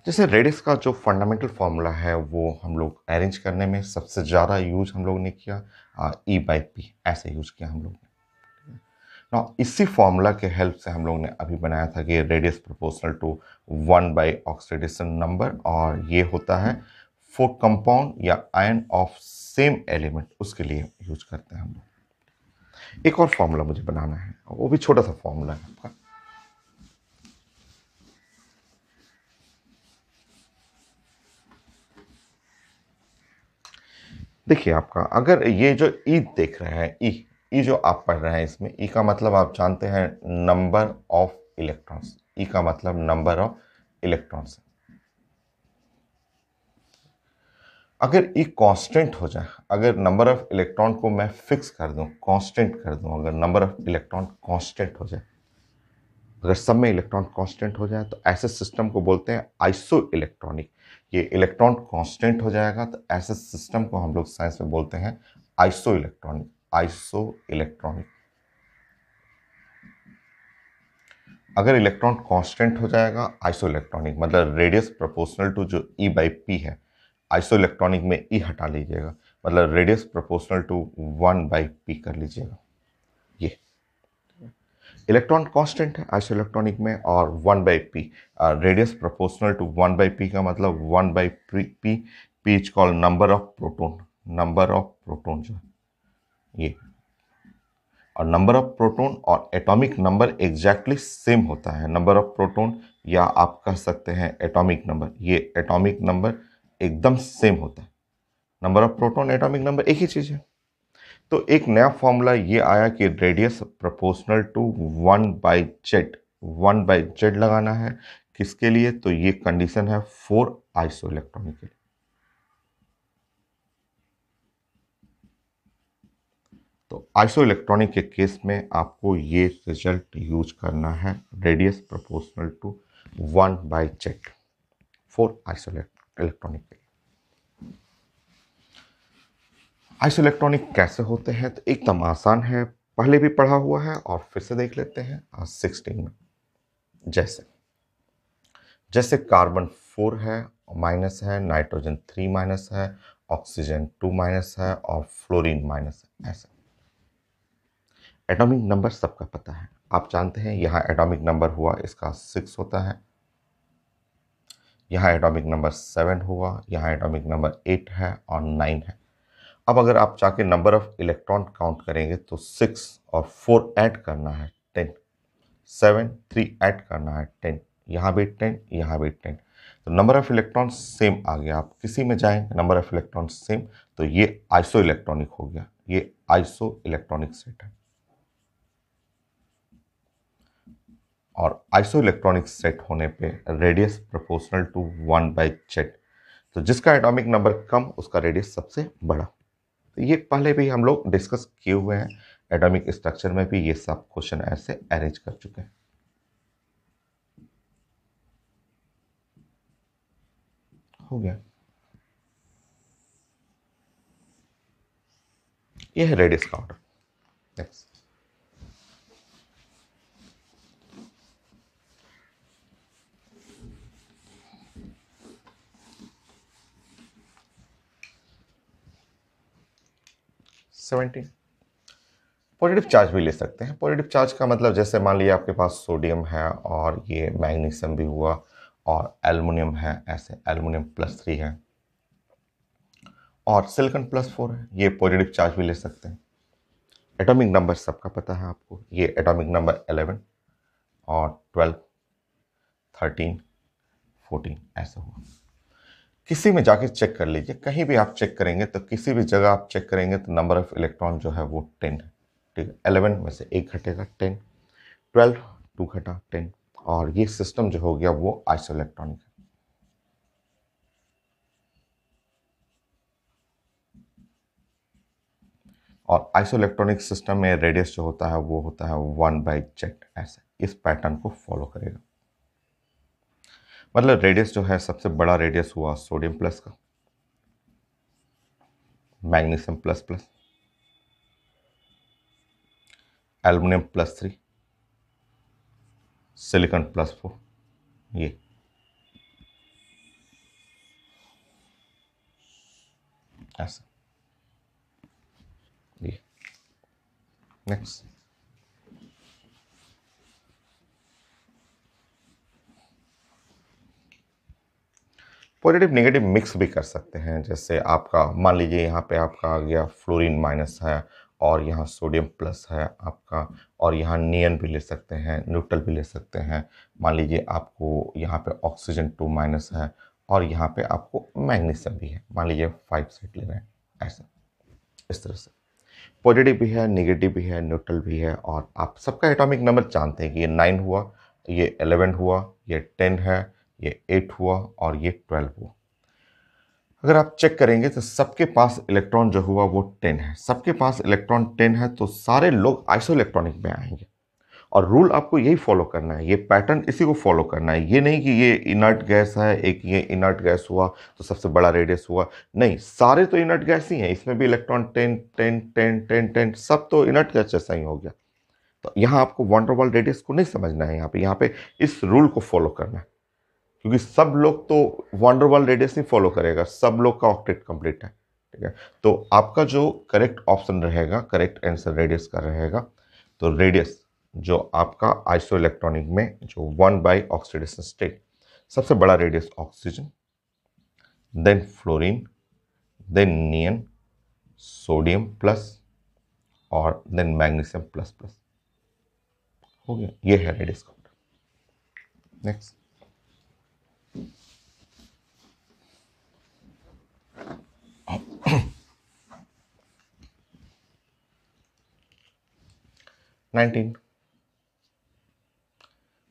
जैसे रेडिक्स का जो फंडामेंटल फार्मूला है वो हम लोग अरेंज करने में सबसे ज़्यादा यूज हम लोग ने किया ई बाई पी ऐसे यूज किया हम लोग ने ना इसी फार्मूला के हेल्प से हम लोग ने अभी बनाया था कि radius proportional to one by oxidation number और ये होता है फोर कंपाउंड या आयन ऑफ सेम एलिमेंट उसके लिए यूज करते हैं हम लोग एक और फार्मूला मुझे बनाना है वो भी छोटा सा फार्मूला है आपका देखिए आपका अगर ये जो ई देख रहे हैं ई ई जो आप पढ़ रहे हैं इसमें ई का मतलब आप जानते हैं नंबर ऑफ इलेक्ट्रॉन्स ई का मतलब नंबर ऑफ इलेक्ट्रॉन्स अगर ई कांस्टेंट हो जाए अगर नंबर ऑफ इलेक्ट्रॉन को मैं फिक्स कर दूं कांस्टेंट कर दूं अगर नंबर ऑफ इलेक्ट्रॉन कांस्टेंट हो जाए अगर सब में इलेक्ट्रॉन कांस्टेंट हो जाए तो ऐसे सिस्टम को बोलते हैं आइसो इलेक्ट्रॉनिक ये इलेक्ट्रॉन कांस्टेंट हो जाएगा तो ऐसे सिस्टम को हम लोग साइंस में बोलते हैं आइसो इलेक्ट्रॉनिक आइसो इलेक्ट्रॉनिक अगर इलेक्ट्रॉन कांस्टेंट हो जाएगा आइसो इलेक्ट्रॉनिक मतलब रेडियस प्रोपोर्शनल टू जो ई बाई पी है आइसो इलेक्ट्रॉनिक में ई e हटा लीजिएगा मतलब radius proportional to one by P कर लीजिएगा इलेक्ट्रॉन कांस्टेंट है आइसो इलेक्ट्रॉनिक में और one by P radius proportional to one by P का मतलब one by P P is call number of proton number of proton जो है ये और नंबर ऑफ प्रोटोन और एटॉमिक नंबर एग्जैक्टली सेम होता है नंबर ऑफ प्रोटोन या आप कह सकते हैं एटॉमिक नंबर ये एटॉमिक नंबर एकदम सेम होता है number of proton atomic number एक ही चीज़ है तो एक नया फॉर्मूला ये आया कि radius proportional to one by Z one by Z लगाना है किसके लिए तो ये कंडीशन है फोर आइसो इलेक्ट्रॉनिक के लिए तो आइसो इलेक्ट्रॉनिक के केस में आपको ये रिजल्ट यूज करना है radius proportional to one by Z for isoelectronic के लिए आइसोइलेक्ट्रॉनिक कैसे होते हैं तो एकदम आसान है पहले भी पढ़ा हुआ है और फिर से देख लेते हैं आज सिक्सटीन में जैसे जैसे कार्बन फोर है माइनस है नाइट्रोजन थ्री माइनस है ऑक्सीजन टू माइनस है और फ्लोरीन माइनस है ऐसा एटॉमिक नंबर सबका पता है आप जानते हैं यहाँ एटॉमिक नंबर हुआ इसका सिक्स होता है यहाँ एटॉमिक नंबर सेवन हुआ यहाँ एटॉमिक नंबर एट है और नाइन है अब अगर आप के नंबर ऑफ इलेक्ट्रॉन काउंट करेंगे तो सिक्स और फोर ऐड करना है टेन सेवन थ्री ऐड करना है टेन यहाँ भी टेन यहाँ भी टेन तो नंबर ऑफ इलेक्ट्रॉन सेम आ गया आप किसी में जाएं नंबर ऑफ इलेक्ट्रॉन सेम तो ये आइसो इलेक्ट्रॉनिक हो गया ये आइसो इलेक्ट्रॉनिक सेट है और आइसो इलेक्ट्रॉनिक सेट होने पे radius proportional to one by चेट तो जिसका एटॉमिक नंबर कम उसका रेडियस सबसे बड़ा तो ये पहले भी हम लोग डिस्कस किए हुए हैं एटॉमिक स्ट्रक्चर में भी ये सब क्वेश्चन ऐसे अरेंज कर चुके हैं हो गया यह है रेडिस का order next seventeen positive charge भी ले सकते हैं पॉजिटिव चार्ज का मतलब जैसे मान लीजिए आपके पास सोडियम है और ये मैग्नीशियम भी हुआ और एलमिनियम है ऐसे एलमिनियम प्लस थ्री है और सिलिकॉन प्लस फोर है ये पॉजिटिव चार्ज भी ले सकते हैं एटॉमिक नंबर सबका पता है आपको ये एटॉमिक नंबर एलेवन और ट्वेल्व थर्टीन फोर्टीन ऐसा हुआ किसी में जाके चेक कर लीजिए कहीं भी आप चेक करेंगे तो किसी भी जगह आप चेक करेंगे तो नंबर ऑफ इलेक्ट्रॉन जो है वो टेन है ठीक है एलेवन में से एक घटेगा टेन ट्वेल्व टू घटा टेन और ये सिस्टम जो हो गया वो आइसो इलेक्ट्रॉनिक है और आइसो इलेक्ट्रॉनिक सिस्टम में रेडियस जो होता है वो होता है वन बाई जेट ऐसे इस पैटर्न को फॉलो करेगा मतलब रेडियस जो है सबसे बड़ा रेडियस हुआ सोडियम प्लस का magnesium plus plus aluminium plus three silicon plus four ये ऐसा ये नेक्स्ट पॉजिटिव नेगेटिव मिक्स भी कर सकते हैं जैसे आपका मान लीजिए यहाँ पे आपका आ गया फ्लोरीन माइनस है और यहाँ सोडियम प्लस है आपका और यहाँ नियन भी ले सकते हैं न्यूट्रल भी ले सकते हैं मान लीजिए आपको यहाँ पे ऑक्सीजन टू माइनस है और यहाँ पे आपको मैग्नीशियम भी है मान लीजिए फाइव सेट ले रहे हैं ऐसा इस तरह से पॉजिटिव भी है निगेटिव भी है न्यूट्रल भी है और आप सबका एटॉमिक नंबर जानते हैं कि ये नाइन हुआ ये एलेवन हुआ ये टेन है ये एट हुआ और ये ट्वेल्व हुआ अगर आप चेक करेंगे तो सबके पास इलेक्ट्रॉन जो हुआ वो टेन है सबके पास इलेक्ट्रॉन टेन है तो सारे लोग आइसो इलेक्ट्रॉनिक में आएंगे और रूल आपको यही फॉलो करना है ये पैटर्न इसी को फॉलो करना है ये नहीं कि ये इनर्ट गैस है एक ये इनर्ट गैस हुआ तो सबसे बड़ा रेडियस हुआ नहीं सारे तो इनर्ट गैस ही हैं इसमें भी electron ten ten ten ten ten सब तो इनर्ट गैस जैसा ही हो गया तो यहाँ आपको वॉन्डरवॉल रेडियस को नहीं समझना है यहाँ पे यहाँ पे इस रूल को फॉलो करना है क्योंकि सब लोग तो वॉन्डरवॉल रेडियस नहीं फॉलो करेगा सब लोग का ऑक्टेट कंप्लीट है ठीक है तो आपका जो करेक्ट ऑप्शन रहेगा करेक्ट आंसर रेडियस का रहेगा तो रेडियस जो आपका आइसो इलेक्ट्रॉनिक में जो वन बाई ऑक्सीडेशन स्टेट सबसे बड़ा radius oxygen then fluorine then neon sodium plus और देन मैग्नीशियम प्लस प्लस हो गया ये है रेडियस काउंटर नेक्स्ट 19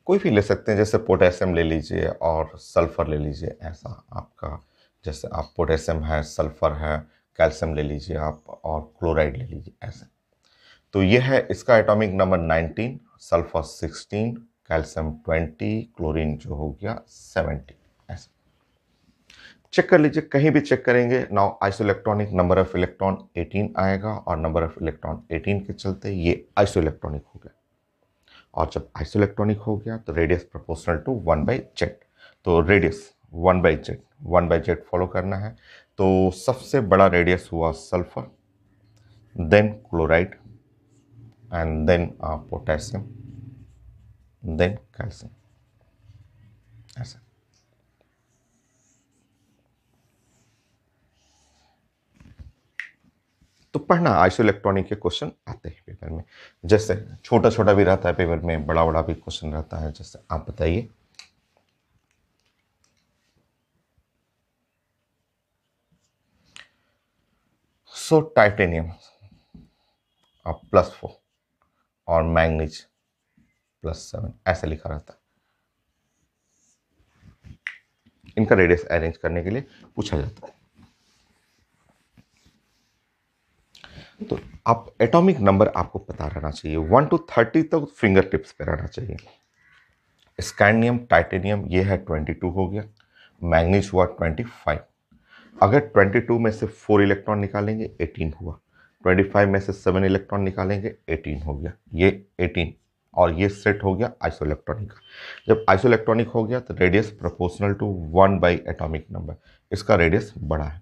कोई भी ले सकते हैं जैसे पोटेशियम ले लीजिए और सल्फ़र ले लीजिए ऐसा आपका जैसे आप पोटेशियम है सल्फ़र है कैल्शियम ले लीजिए आप और क्लोराइड ले लीजिए ऐसे तो ये है इसका atomic number 19 sulphur 16 calcium 20 chlorine जो हो गया 17 चेक कर लीजिए कहीं भी चेक करेंगे now isoelectronic number of electron 18 आएगा और नंबर ऑफ इलेक्ट्रॉन 18 के चलते ये आइसो इलेक्ट्रॉनिक हो गया और जब आइसो इलेक्ट्रॉनिक हो गया तो radius proportional to one by Z तो radius one by Z one by Z follow करना है तो सबसे बड़ा रेडियस हुआ sulphur then chloride and then potassium then calcium ऐसा तो पढ़ना आइसो तो इलेक्ट्रॉनिक के क्वेश्चन आते हैं पेपर में जैसे हम्म। छोटा छोटा भी रहता है पेपर में बड़ा बड़ा भी क्वेश्चन रहता है जैसे आप बताइए सो टाइटेनियम और प्लस फोर और मैंगनीज प्लस सेवन ऐसा लिखा रहता है इनका रेडियस अरेंज करने के लिए पूछा जाता है तो आप एटॉमिक नंबर आपको पता रहना चाहिए वन टू थर्टी तक फिंगर टिप्स पे रहना चाहिए स्कैंडियम टाइटेनियम ये है ट्वेंटी टू हो गया मैग्नीज हुआ ट्वेंटी फाइव अगर ट्वेंटी टू में से फोर इलेक्ट्रॉन निकालेंगे एटीन हुआ ट्वेंटी फाइव में से सेवन इलेक्ट्रॉन निकालेंगे एटीन हो गया ये एटीन और ये सेट हो गया आइसो इलेक्ट्रॉनिक जब आइसो इलेक्ट्रॉनिक हो गया तो radius proportional to one by atomic number इसका रेडियस बड़ा है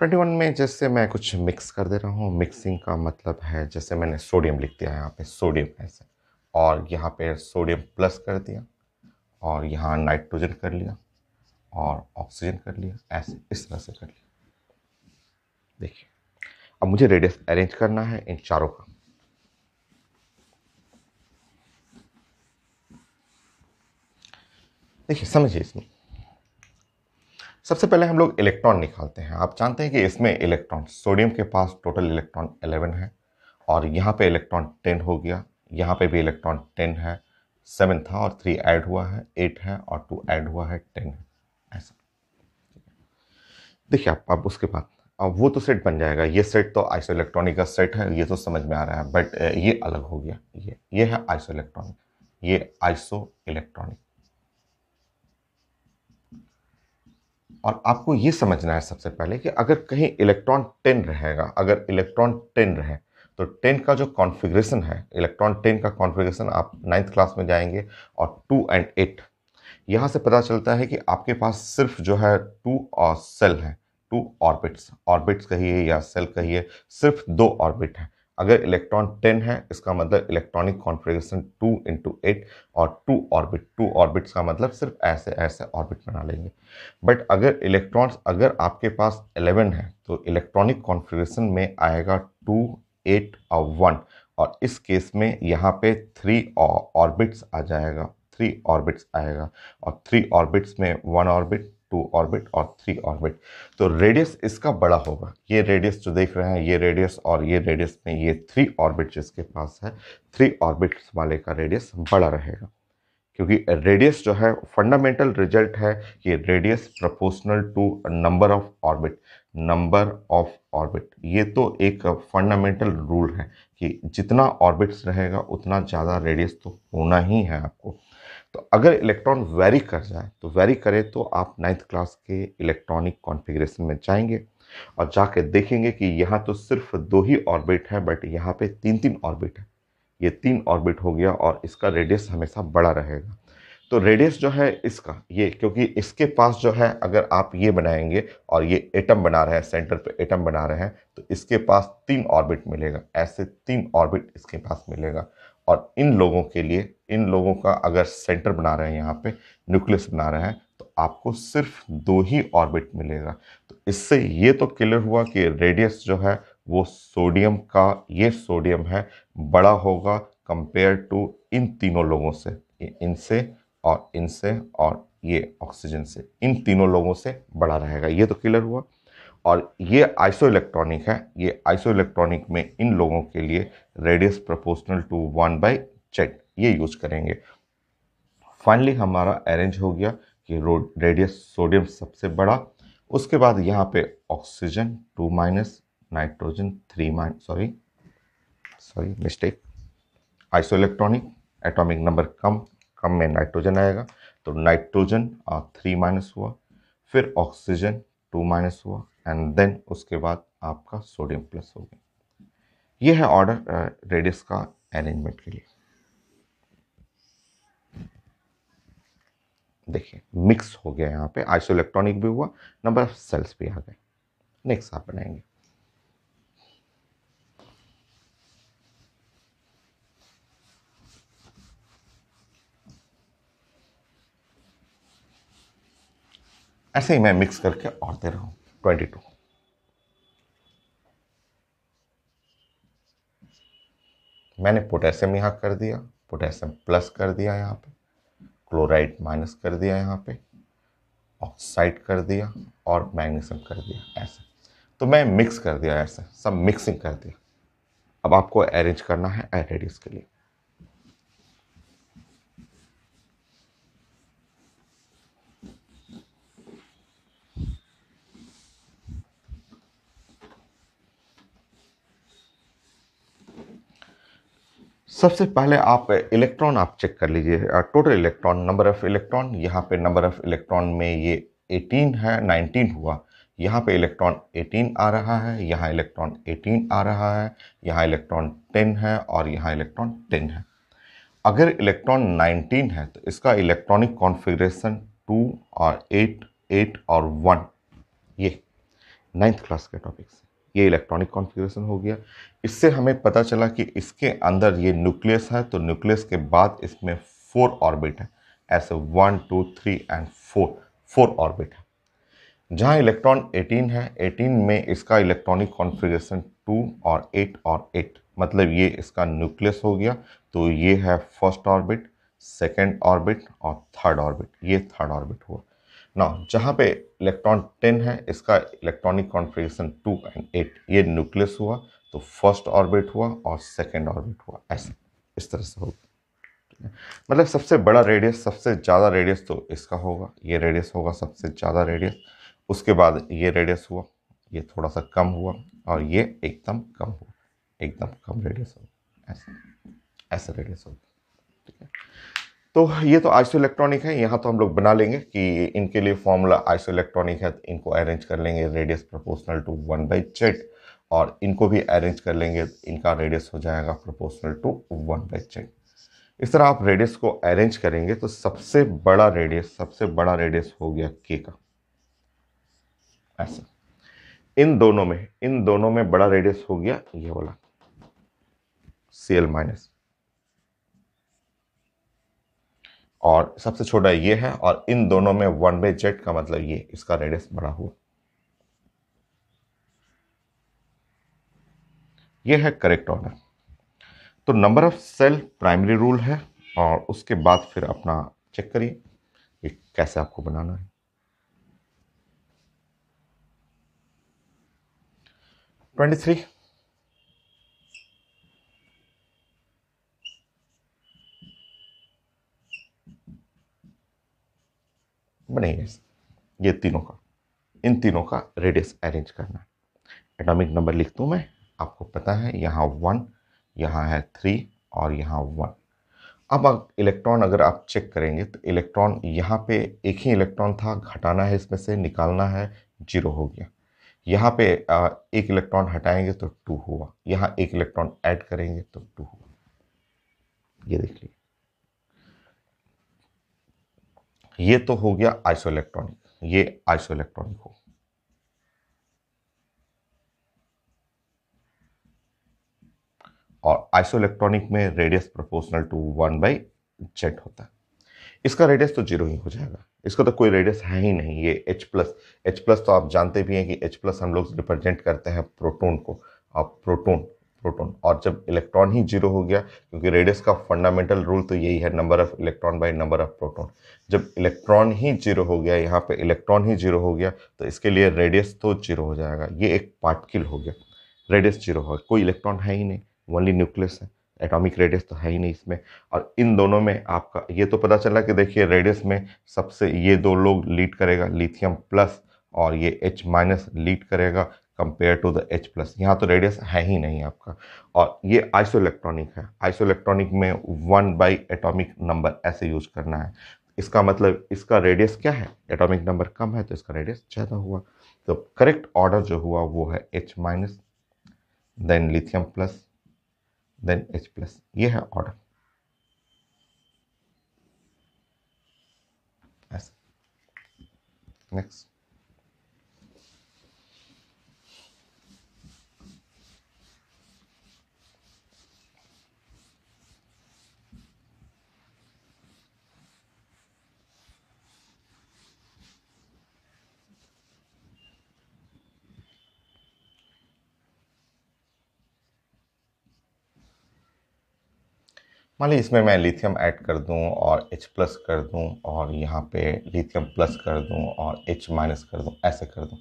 ट्वेंटी वन में जैसे मैं कुछ मिक्स कर दे रहा हूँ मिक्सिंग का मतलब है जैसे मैंने सोडियम लिख दिया यहाँ पे सोडियम ऐसे और यहाँ पे सोडियम प्लस कर दिया और यहाँ नाइट्रोजन कर लिया और ऑक्सीजन कर लिया ऐसे इस तरह से कर लिया देखिए अब मुझे रेडियस अरेंज करना है इन चारों का देखिए समझिए इसमें सबसे पहले हम लोग इलेक्ट्रॉन निकालते हैं आप जानते हैं कि इसमें इलेक्ट्रॉन सोडियम के पास टोटल इलेक्ट्रॉन एलेवन है और यहाँ पर इलेक्ट्रॉन टेन हो गया यहाँ पर भी इलेक्ट्रॉन टेन है सेवन था और थ्री ऐड हुआ है एट है और टू ऐड हुआ है टेन है ऐसा देखिए आप अब उसके बाद अब वो तो सेट बन जाएगा ये सेट तो आइसो इलेक्ट्रॉनिक का सेट है ये तो समझ में आ रहा है बट ये अलग हो गया ये ये है आइसो इलेक्ट्रॉनिक ये आइसो इलेक्ट्रॉनिक और आपको ये समझना है सबसे पहले कि अगर कहीं इलेक्ट्रॉन टेन रहेगा अगर इलेक्ट्रॉन टेन रहे तो टेन का जो कॉन्फ़िगरेशन है इलेक्ट्रॉन टेन का कॉन्फ़िगरेशन आप नाइन्थ क्लास में जाएंगे और टू एंड एट यहाँ से पता चलता है कि आपके पास सिर्फ जो है टू और सेल है टू ऑर्बिट्स ऑर्बिट्स कहिए या सेल कहिए सिर्फ दो ऑर्बिट हैं अगर इलेक्ट्रॉन 10 है इसका मतलब इलेक्ट्रॉनिक कॉन्फ़िगरेशन 2 इंटू एट और 2 ऑर्बिट 2 ऑर्बिट्स का मतलब सिर्फ ऐसे ऐसे ऑर्बिट बना लेंगे बट अगर इलेक्ट्रॉन्स अगर आपके पास 11 है तो इलेक्ट्रॉनिक कॉन्फ़िगरेशन में आएगा 2 8 और 1 और इस केस में यहाँ पे थ्री ऑर्बिट्स आ जाएगा थ्री ऑर्बिट्स आएगा और थ्री ऑर्बिट्स में वन ऑर्बिट टू ऑर्बिट और थ्री ऑर्बिट तो रेडियस इसका बड़ा होगा ये रेडियस जो देख रहे हैं ये रेडियस और ये रेडियस में ये थ्री ऑर्बिट जिसके पास है थ्री ऑर्बिट्स वाले का रेडियस बड़ा रहेगा क्योंकि रेडियस जो है फंडामेंटल रिजल्ट है कि radius proportional to number of orbit number of orbit ये तो एक फंडामेंटल रूल है कि जितना ऑर्बिट्स रहेगा उतना ज़्यादा रेडियस तो होना ही है आपको तो अगर इलेक्ट्रॉन वेरी कर जाए तो वेरी करे तो आप नाइन्थ क्लास के इलेक्ट्रॉनिक कॉन्फ़िगरेशन में जाएंगे और जाके देखेंगे कि यहाँ तो सिर्फ दो ही ऑर्बिट है बट यहाँ पे तीन तीन ऑर्बिट है ये तीन ऑर्बिट हो गया और इसका रेडियस हमेशा बड़ा रहेगा तो रेडियस जो है इसका ये क्योंकि इसके पास जो है अगर आप ये बनाएंगे और ये एटम बना रहे हैं सेंटर पे एटम बना रहे हैं तो इसके पास तीन ऑर्बिट मिलेगा ऐसे तीन ऑर्बिट इसके पास मिलेगा और इन लोगों के लिए इन लोगों का अगर सेंटर बना रहे हैं यहाँ पे न्यूक्लियस बना रहे हैं तो आपको सिर्फ दो ही ऑर्बिट मिलेगा तो इससे ये तो क्लियर हुआ कि रेडियस जो है वो सोडियम का ये सोडियम है बड़ा होगा कंपेयर टू इन तीनों लोगों से इनसे और इनसे और ये ऑक्सीजन से इन तीनों लोगों से बड़ा रहेगा ये तो क्लियर हुआ और ये आइसो इलेक्ट्रॉनिक है ये आइसो इलेक्ट्रॉनिक में इन लोगों के लिए radius proportional to one by चेट ये यूज करेंगे फाइनली हमारा अरेंज हो गया कि रोड रेडियस सोडियम सबसे बड़ा उसके बाद यहाँ पे oxygen two minus nitrogen three minus sorry sorry mistake isoelectronic atomic number कम कम में नाइट्रोजन आएगा तो नाइट्रोजन थ्री माइनस हुआ फिर ऑक्सीजन टू माइनस हुआ एंड देन उसके बाद आपका सोडियम प्लस हो गया ये है ऑर्डर रेडियस uh, का अरेंजमेंट के लिए देखिए मिक्स हो गया यहाँ पे आइसो इलेक्ट्रॉनिक भी हुआ नंबर ऑफ सेल्स भी आ गए नेक्स्ट आप बनाएंगे ऐसे ही मैं मिक्स करके और दे रहा 22 मैंने पोटेशियम यहाँ कर दिया पोटेशियम प्लस कर दिया यहाँ पे क्लोराइड माइनस कर दिया यहाँ पे ऑक्साइड कर दिया और मैग्नीशियम कर दिया ऐसे तो मैं मिक्स कर दिया ऐसे सब मिक्सिंग कर दिया अब आपको अरेंज करना है एरेडिस के लिए सबसे पहले आप इलेक्ट्रॉन आप चेक कर लीजिए total electron number of electron यहाँ पे नंबर ऑफ इलेक्ट्रॉन में ये 18 है 19 हुआ यहाँ पे इलेक्ट्रॉन 18 आ रहा है यहाँ इलेक्ट्रॉन 18 आ रहा है यहाँ इलेक्ट्रॉन 10 है और यहाँ इलेक्ट्रॉन 10 है अगर इलेक्ट्रॉन 19 है तो इसका इलेक्ट्रॉनिक कॉन्फिग्रेशन टू और एट एट और वन ये नाइन्थ क्लास के टॉपिक्स ये इलेक्ट्रॉनिक कॉन्फ़िगरेशन हो गया इससे हमें पता चला कि इसके अंदर ये न्यूक्लियस है तो न्यूक्लियस के बाद इसमें फोर ऑर्बिट है ऐसे one two three and four four orbit है जहाँ इलेक्ट्रॉन एटीन है एटीन में इसका इलेक्ट्रॉनिक कॉन्फ़िगरेशन टू और एट और एट मतलब ये इसका न्यूक्लियस हो गया तो ये है फर्स्ट ऑर्बिट सेकेंड ऑर्बिट और थर्ड ऑर्बिट ये थर्ड ऑर्बिट हुआ नाउ जहाँ पे इलेक्ट्रॉन टेन है इसका electronic configuration two and eight ये न्यूक्लियस हुआ तो फर्स्ट ऑर्बिट हुआ और सेकेंड ऑर्बिट हुआ ऐसे इस तरह से होगा मतलब सबसे बड़ा रेडियस सबसे ज़्यादा रेडियस तो इसका होगा ये रेडियस होगा सबसे ज़्यादा रेडियस उसके बाद ये रेडियस हुआ ये थोड़ा सा कम हुआ और ये एकदम कम हुआ एकदम कम रेडियस होगा ऐसा ऐसा रेडियस होगा ठीक है तो ये तो आइसो इलेक्ट्रॉनिक है यहाँ तो हम लोग बना लेंगे कि इनके लिए फॉर्मूला आइसो इलेक्ट्रॉनिक है तो इनको अरेंज कर लेंगे radius proportional to one by Z और इनको भी अरेंज कर लेंगे तो इनका रेडियस हो जाएगा proportional to one by Z इस तरह आप रेडियस को अरेंज करेंगे तो सबसे बड़ा रेडियस सबसे बड़ा रेडियस हो गया के का ऐसा इन दोनों में इन दोनों में बड़ा रेडियस हो गया ये वाला सी एल माइनस और सबसे छोटा ये है और इन दोनों में वन वे जेट का मतलब ये इसका रेडियस बड़ा हुआ ये है करेक्ट ऑर्डर तो number of shell primary rule है और उसके बाद फिर अपना चेक करिए कि कैसे आपको बनाना है ट्वेंटी थ्री बनेंगे ये तीनों का इन तीनों का रेडियस अरेंज करना है एटॉमिक नंबर लिख दूँ मैं आपको पता है यहाँ वन यहाँ है थ्री और यहाँ वन अब इलेक्ट्रॉन अगर आप चेक करेंगे तो इलेक्ट्रॉन यहाँ पे एक ही इलेक्ट्रॉन था घटाना है इसमें से निकालना है जीरो हो गया यहाँ पे एक इलेक्ट्रॉन हटाएंगे तो टू हुआ यहाँ एक इलेक्ट्रॉन ऐड करेंगे तो टू हुआ ये देख लीजिए ये तो हो गया आइसो इलेक्ट्रॉनिक ये आइसो इलेक्ट्रॉनिक हो और आइसो इलेक्ट्रॉनिक में radius proportional to one by Z होता है इसका रेडियस तो जीरो ही हो जाएगा इसका तो कोई रेडियस है ही नहीं ये H प्लस एच प्लस तो आप जानते भी हैं कि H प्लस हम लोग रिप्रेजेंट करते हैं प्रोटोन को और प्रोटोन प्रोटॉन और जब इलेक्ट्रॉन ही जीरो हो गया क्योंकि रेडियस का फंडामेंटल रूल तो यही है number of electron by number of proton जब इलेक्ट्रॉन ही जीरो हो गया यहाँ पे इलेक्ट्रॉन ही जीरो हो गया तो इसके लिए रेडियस तो जीरो हो जाएगा ये एक पार्टिकल हो गया रेडियस जीरो हो गया कोई इलेक्ट्रॉन है ही नहीं ओनली न्यूक्लियस है एटॉमिक रेडियस तो है ही नहीं इसमें और इन दोनों में आपका ये तो पता चला कि देखिए रेडियस में सबसे ये दो लोग लीड करेगा लिथियम प्लस और ये H माइनस लीड करेगा compare to the H plus यहाँ तो रेडियस है ही नहीं आपका और ये आइसो इलेक्ट्रॉनिक है आइसो इलेक्ट्रॉनिक में वन बाई एटोमिक नंबर ऐसे यूज करना है इसका मतलब इसका रेडियस क्या है एटॉमिक नंबर कम है तो इसका रेडियस ज़्यादा हुआ तो करेक्ट ऑर्डर जो हुआ वो है H minus then lithium plus then H plus ये है ऑर्डर नेक्स्ट मान लीजिए इसमें मैं लिथियम ऐड कर दूं और H प्लस कर दूं और यहाँ पे लिथियम प्लस कर दूं और H माइनस कर दूं ऐसे कर दूं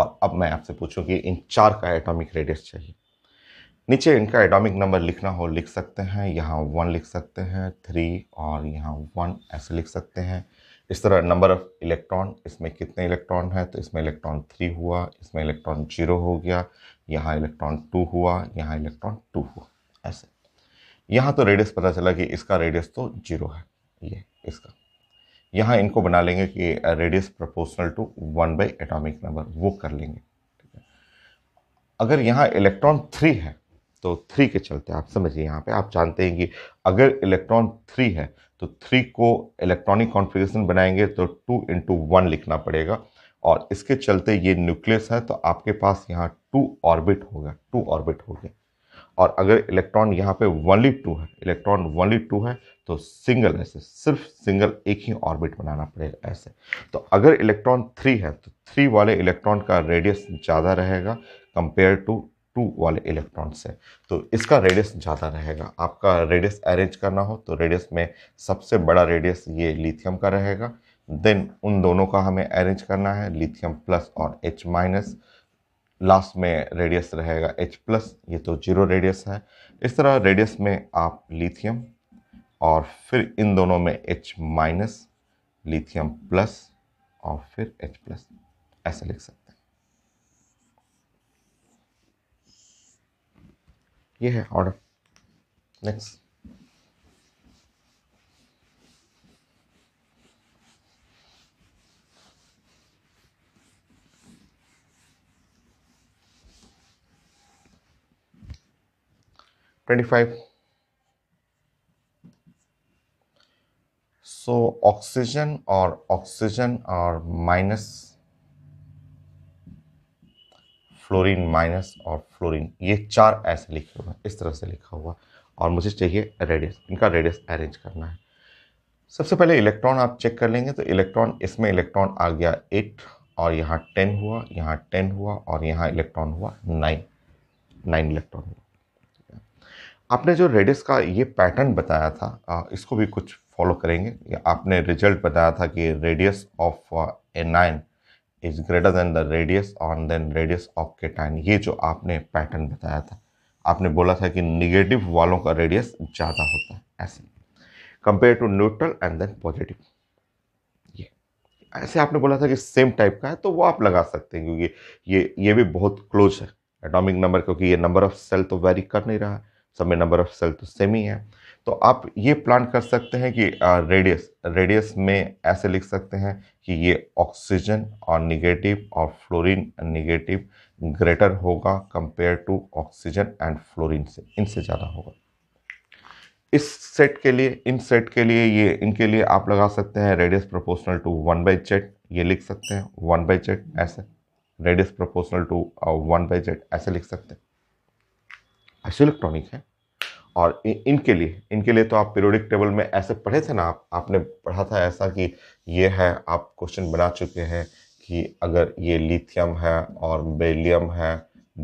और अब मैं आपसे पूछूं कि इन चार का एटॉमिक रेडियस चाहिए नीचे इनका एटॉमिक नंबर लिखना हो लिख सकते हैं यहाँ वन लिख सकते हैं थ्री और यहाँ वन ऐसे लिख सकते हैं इस तरह नंबर ऑफ इलेक्ट्रॉन इसमें कितने इलेक्ट्रॉन है तो इसमें इलेक्ट्रॉन थ्री हुआ इसमें इलेक्ट्रॉन जीरो हो गया यहाँ इलेक्ट्रॉन टू हुआ यहाँ इलेक्ट्रॉन टू हुआ ऐसे यहाँ तो रेडियस पता चला कि इसका रेडियस तो जीरो है ये इसका यहाँ इनको बना लेंगे कि radius proportional to one by atomic number वो कर लेंगे ठीक है अगर यहाँ इलेक्ट्रॉन थ्री है तो थ्री के चलते आप समझिए यहाँ पे आप जानते हैं कि अगर इलेक्ट्रॉन थ्री है तो थ्री को इलेक्ट्रॉनिक कॉन्फ़िगरेशन बनाएंगे तो टू इंटू वन लिखना पड़ेगा और इसके चलते ये न्यूक्लियस है तो आपके पास यहाँ टू ऑर्बिट होगा टू ऑर्बिट हो गया और अगर इलेक्ट्रॉन यहाँ पे वनली टू है इलेक्ट्रॉन वनली टू है तो सिंगल ऐसे सिर्फ सिंगल एक ही ऑर्बिट बनाना पड़ेगा ऐसे तो अगर इलेक्ट्रॉन थ्री है तो थ्री वाले इलेक्ट्रॉन का रेडियस ज़्यादा रहेगा कंपेयर टू टू वाले इलेक्ट्रॉन से तो इसका रेडियस ज़्यादा रहेगा आपका रेडियस अरेंज करना हो तो रेडियस में सबसे बड़ा रेडियस ये लिथियम का रहेगा देन उन दोनों का हमें अरेंज करना है लिथियम प्लस और एच माइनस लास्ट में रेडियस रहेगा H प्लस ये तो जीरो रेडियस है इस तरह रेडियस में आप लिथियम और फिर इन दोनों में H माइनस लिथियम प्लस और फिर H प्लस ऐसे लिख सकते हैं ये है order next twenty five so oxygen or oxygen or minus fluorine minus और फ्लोरीन ये चार ऐसे लिखे हुए हैं इस तरह से लिखा हुआ और मुझे चाहिए रेडियस इनका रेडियस अरेंज करना है सबसे पहले इलेक्ट्रॉन आप चेक कर लेंगे तो इलेक्ट्रॉन इसमें इलेक्ट्रॉन आ गया एट और यहाँ टेन हुआ यहाँ टेन हुआ और यहाँ इलेक्ट्रॉन हुआ नाइन नाइन इलेक्ट्रॉन हुआ आपने जो रेडिस का ये पैटर्न बताया था इसको भी कुछ फॉलो करेंगे आपने रिजल्ट बताया था कि radius of anion is greater than the radius on then radius of cation ये जो आपने पैटर्न बताया था आपने बोला था कि निगेटिव वालों का रेडियस ज़्यादा होता है ऐसे compare to neutral and then positive ये ऐसे आपने बोला था कि सेम टाइप का है तो वो आप लगा सकते हैं क्योंकि ये ये भी बहुत क्लोज है एटॉमिक नंबर क्योंकि ये नंबर ऑफ सेल तो वेरी कर नहीं रहा है सब में नंबर ऑफ सेल तो सेम ही है तो आप ये प्लान कर सकते हैं कि रेडियस रेडियस में ऐसे लिख सकते हैं कि ये ऑक्सीजन और निगेटिव और फ्लोरीन निगेटिव ग्रेटर होगा compare to oxygen and fluorine से इनसे ज़्यादा होगा इस सेट के लिए इन सेट के लिए ये इनके लिए आप लगा सकते हैं radius proportional to one by Z ये लिख सकते हैं वन बाई जेड ऐसे radius proportional to one by Z ऐसे लिख सकते हैं आइसोलेक्ट्रॉनिक है और इ, इनके लिए इनके लिए तो आप पीरियोडिक टेबल में ऐसे पढ़े थे ना आप आपने पढ़ा था ऐसा कि ये है आप क्वेश्चन बना चुके हैं कि अगर ये लिथियम है और बेलियम है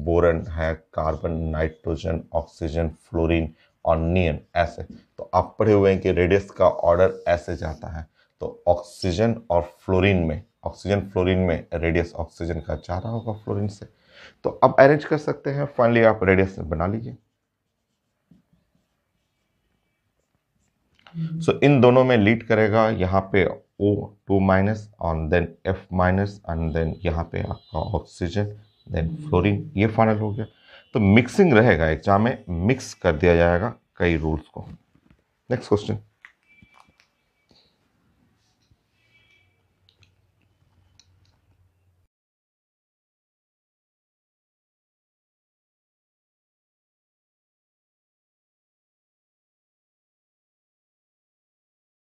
बोरन है कार्बन नाइट्रोजन ऑक्सीजन फ्लोरीन और नियन ऐसे तो आप पढ़े हुए हैं कि रेडियस का ऑर्डर ऐसे जाता है तो ऑक्सीजन और फ्लोरीन में ऑक्सीजन फ्लोरीन में रेडियस ऑक्सीजन का ज़्यादा होगा फ्लोरीन से तो अब अरेंज कर सकते हैं फाइनली आप रेडियस बना लीजिए सो इन दोनों में लीड करेगा यहां पे O two minus on then F minus and then यहां पे आपका ऑक्सीजन देन फ्लोरीन ये फाइनल हो गया तो मिक्सिंग रहेगा एग्जाम में मिक्स कर दिया जाएगा कई रूल्स को नेक्स्ट क्वेश्चन